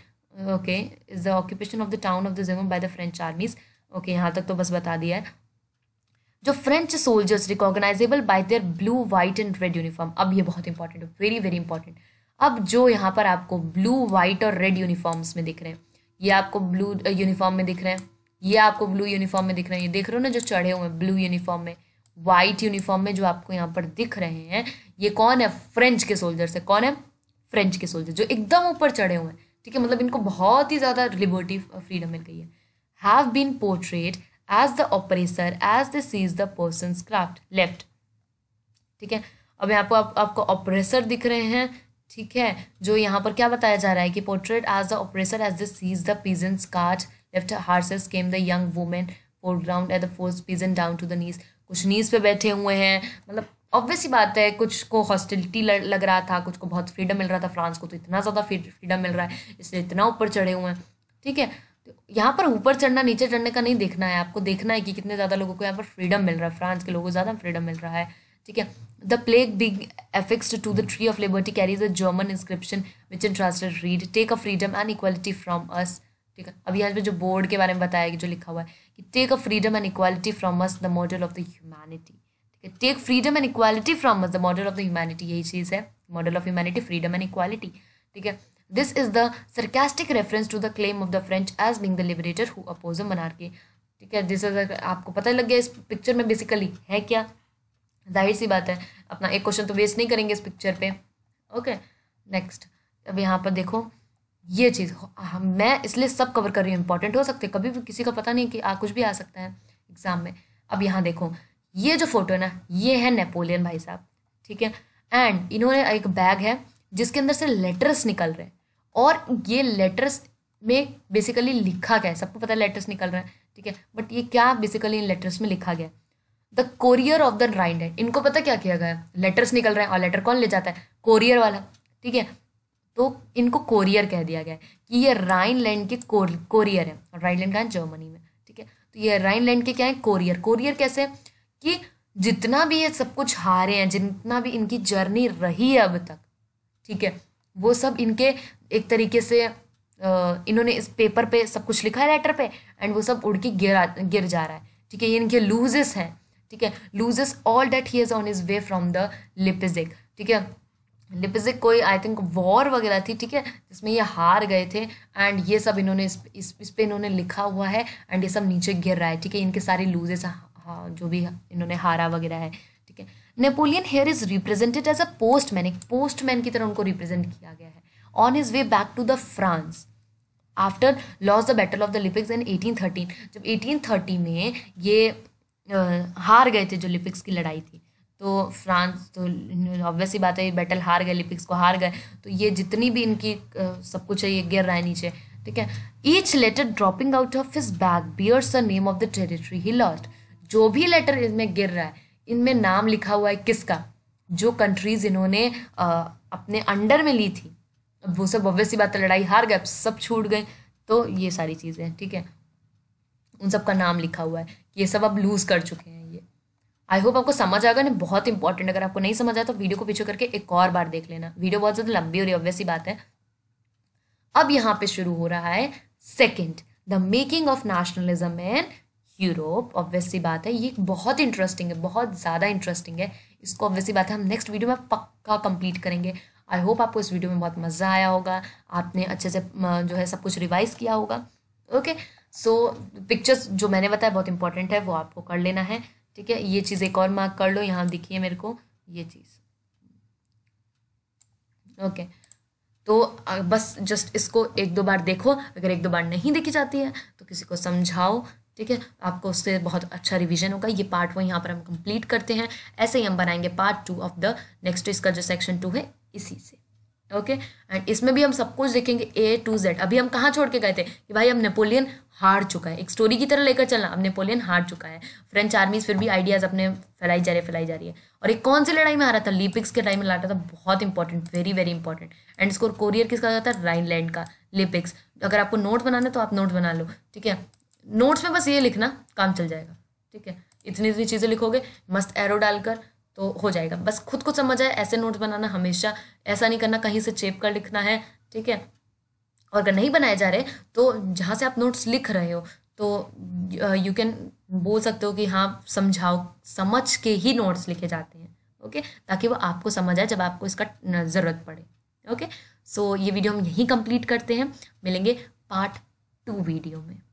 okay is the occupation of the town of the German by the French armies okay यहाँ तक तो बस बता दिया है जो French soldiers recognisable by their blue white and red uniform अब ये बहुत इंपॉर्टेंट है वेरी वेरी इंपॉर्टेंट अब जो यहाँ पर आपको ब्लू व्हाइट और रेड यूनिफॉर्म्स में दिख रहे हैं ये आपको ब्लू यूनिफॉर्म uh, में दिख रहे हैं ये आपको ब्लू यूनिफॉर्म में दिख रहे हैं देख रहे हो ना जो चढ़े हुए हैं ब्लू यूनिफॉर्म में व्हाइट यूनिफॉर्म में जो आपको यहाँ पर दिख रहे हैं ये कौन है फ्रेंच के सोल्जर्स है कौन है फ्रेंच के सोल्जर जो एकदम ऊपर चढ़े हुए हैं ठीक है मतलब इनको बहुत ही ज़्यादा लिबर्टी फ्रीडम मिल गई है have been portrait as the oppressor as the seize the person craft left ठीक है अब यहाँ पर आप, आपको ऑपरेसर दिख रहे हैं ठीक है जो यहाँ पर क्या बताया जा रहा है कि portrait as the oppressor as the seize the peasants card left horses came the young women foreground at the force peasant down to the knees कुछ नीज पे बैठे हुए हैं मतलब ऑब्वियस ही बात है कुछ को हॉस्टिलिटी लग रहा था कुछ को बहुत फ्रीडम मिल रहा था फ्रांस को तो इतना ज़्यादा फ्रीडम मिल रहा है इसलिए इतना ऊपर चढ़े हुए हैं ठीक है तो यहाँ पर ऊपर चढ़ना नीचे चढ़ने का नहीं देखना है आपको देखना है कि कितने ज़्यादा लोगों को यहाँ पर फ्रीडम मिल रहा है फ्रांस के लोगों को ज़्यादा फ्रीडम मिल रहा है ठीक है the plaque being affixed to the tree of liberty carries a German inscription which in translate read take a freedom and equality from us ठीक है अभी यहाँ पे जो बोर्ड के बारे में बताया कि जो लिखा हुआ है कि take a freedom and equality from us the model of the humanity ठीक है take freedom and equality from us the model of the humanity यही चीज़ है model of humanity freedom and equality ठीक है this is the sarcastic reference to the claim of the French as being the liberator who oppose monarchy ठीक है this is आपको पता लग गया इस पिक्चर में बेसिकली है क्या जाहिर सी बात है अपना एक क्वेश्चन तो वेस्ट नहीं करेंगे इस पिक्चर पे ओके नेक्स्ट अब यहाँ पर देखो ये चीज़ मैं इसलिए सब कवर कर रही हूँ इंपॉर्टेंट हो सकते कभी भी किसी का पता नहीं कि आ कुछ भी आ सकता है एग्ज़ाम में अब यहाँ देखो ये जो फोटो है ना ये है नेपोलियन भाई साहब ठीक है एंड इन्होंने एक बैग है जिसके अंदर से लेटर्स निकल रहे हैं और ये लेटर्स में बेसिकली लिखा गया है सबको पता है लेटर्स निकल रहे हैं ठीक है बट ये क्या बेसिकली इन लेटर्स में लिखा गया है the courier of the Rhine है इनको पता क्या किया गया लेटर्स निकल रहे हैं और लेटर कौन ले जाता है कोरियर वाला ठीक है तो इनको कोरियर कह दिया गया है कि ये राइनलैंड के कोरियर है राइनलैंड कहा है जर्मनी में ठीक है तो ये राइनलैंड के क्या है कोरियर कोरियर कैसे कि जितना भी ये सब कुछ हारे हैं जितना भी इनकी जर्नी रही है अब तक ठीक है वो सब इनके एक तरीके से इन्होंने इस पेपर पे सब कुछ लिखा है लेटर पे एंड वो सब उड़ के गिर गिर जा रहा है ठीक है ये इनके लूजेस हैं ठीक है loses all that he is on his way from the Leipzig ठीक है लिपजिक कोई आई थिंक वॉर वगैरह थी ठीक है जिसमें ये हार गए थे एंड ये सब इन्होंने इस इस, इस इन्होंने लिखा हुआ है एंड ये सब नीचे गिर रहा है ठीक है इनके सारे लूजेस हाँ, हाँ, जो भी इन्होंने हारा वगैरह है ठीक है Napoleon here is represented as a postman एक पोस्टमैन की तरह उनको रिप्रेजेंट किया गया है on his way back to the France after loss the battle of the Leipzig in eighteen thirteen जब एटीन थर्टी में ये आ, हार गए थे जो लिपिक्स की लड़ाई थी तो फ्रांस तो ऑब्वियसली बात है ये बैटल हार गए ओलंपिक्स को हार गए तो ये जितनी भी इनकी सब कुछ है ये गिर रहा है नीचे ठीक है each letter dropping out of his bag bears the name of the territory he lost जो भी लेटर इसमें गिर रहा है इनमें नाम लिखा हुआ है किसका जो कंट्रीज इन्होंने अपने अंडर में ली थी अब वो सब ऑब्वियसली बात है लड़ाई हार गए सब छूट गए तो ये सारी चीज़ें ठीक है उन सब का नाम लिखा हुआ है ये सब अब लूज़ कर चुके हैं आई होप आपको समझ आएगा ना बहुत इंपॉर्टेंट अगर आपको नहीं समझ आया तो वीडियो को पीछे करके एक और बार देख लेना वीडियो बहुत ज़्यादा लंबी हो रही है बात है अब यहाँ पे शुरू हो रहा है second the making of nationalism in Europe obviously बात है ये बहुत इंटरेस्टिंग है बहुत ज़्यादा इंटरेस्टिंग है इसको ऑब्वियसली बात है हम नेक्स्ट वीडियो में पक्का कंप्लीट करेंगे आई होप आपको इस वीडियो में बहुत मज़ा आया होगा आपने अच्छे से जो है सब कुछ रिवाइज किया होगा ओके सो पिक्चर्स जो मैंने बताया बहुत इंपॉर्टेंट है वो आपको कर लेना है ठीक है ये चीज़ एक और मार्क कर लो यहाँ दिखिए मेरे को ये चीज़ ओके तो बस जस्ट इसको एक दो बार देखो अगर एक दो बार नहीं देखी जाती है तो किसी को समझाओ ठीक है आपको उससे बहुत अच्छा रिवीजन होगा ये पार्ट वन यहाँ पर हम कंप्लीट करते हैं ऐसे ही हम बनाएंगे part two of the next इसका जो सेक्शन टू है इसी से ओके okay? एंड इसमें भी हम सब कुछ देखेंगे ए टू जेड अभी हम कहाँ छोड़ के गए थे कि भाई हम नेपोलियन हार चुका है एक स्टोरी की तरह लेकर चलना अब नेपोलियन हार चुका है फ्रेंच आर्मीज फिर भी आइडियाज़ अपने फैलाई जा रही है फैलाई जा रही है और एक कौन सी लड़ाई में हारा था लिपिक्स के टाइम में लाटा था बहुत important very very important and score courier किसका था राइनलैंड का लिपिक्स अगर आपको नोट बनाना है तो आप नोट बना लो ठीक है नोट्स में बस ये लिखना काम चल जाएगा ठीक है इतनी इतनी चीज़ें लिखोगे मस्त एरो डालकर तो हो जाएगा बस खुद को समझ आए ऐसे नोट्स बनाना हमेशा ऐसा नहीं करना कहीं से चेप कर लिखना है ठीक है और अगर नहीं बनाए जा रहे तो जहाँ से आप नोट्स लिख रहे हो तो यू कैन बोल सकते हो कि हाँ समझाओ समझ के ही नोट्स लिखे जाते हैं ओके ताकि वो आपको समझ आए जब आपको इसका ज़रूरत पड़े ओके सो ये वीडियो हम यहीं कंप्लीट करते हैं मिलेंगे पार्ट टू वीडियो में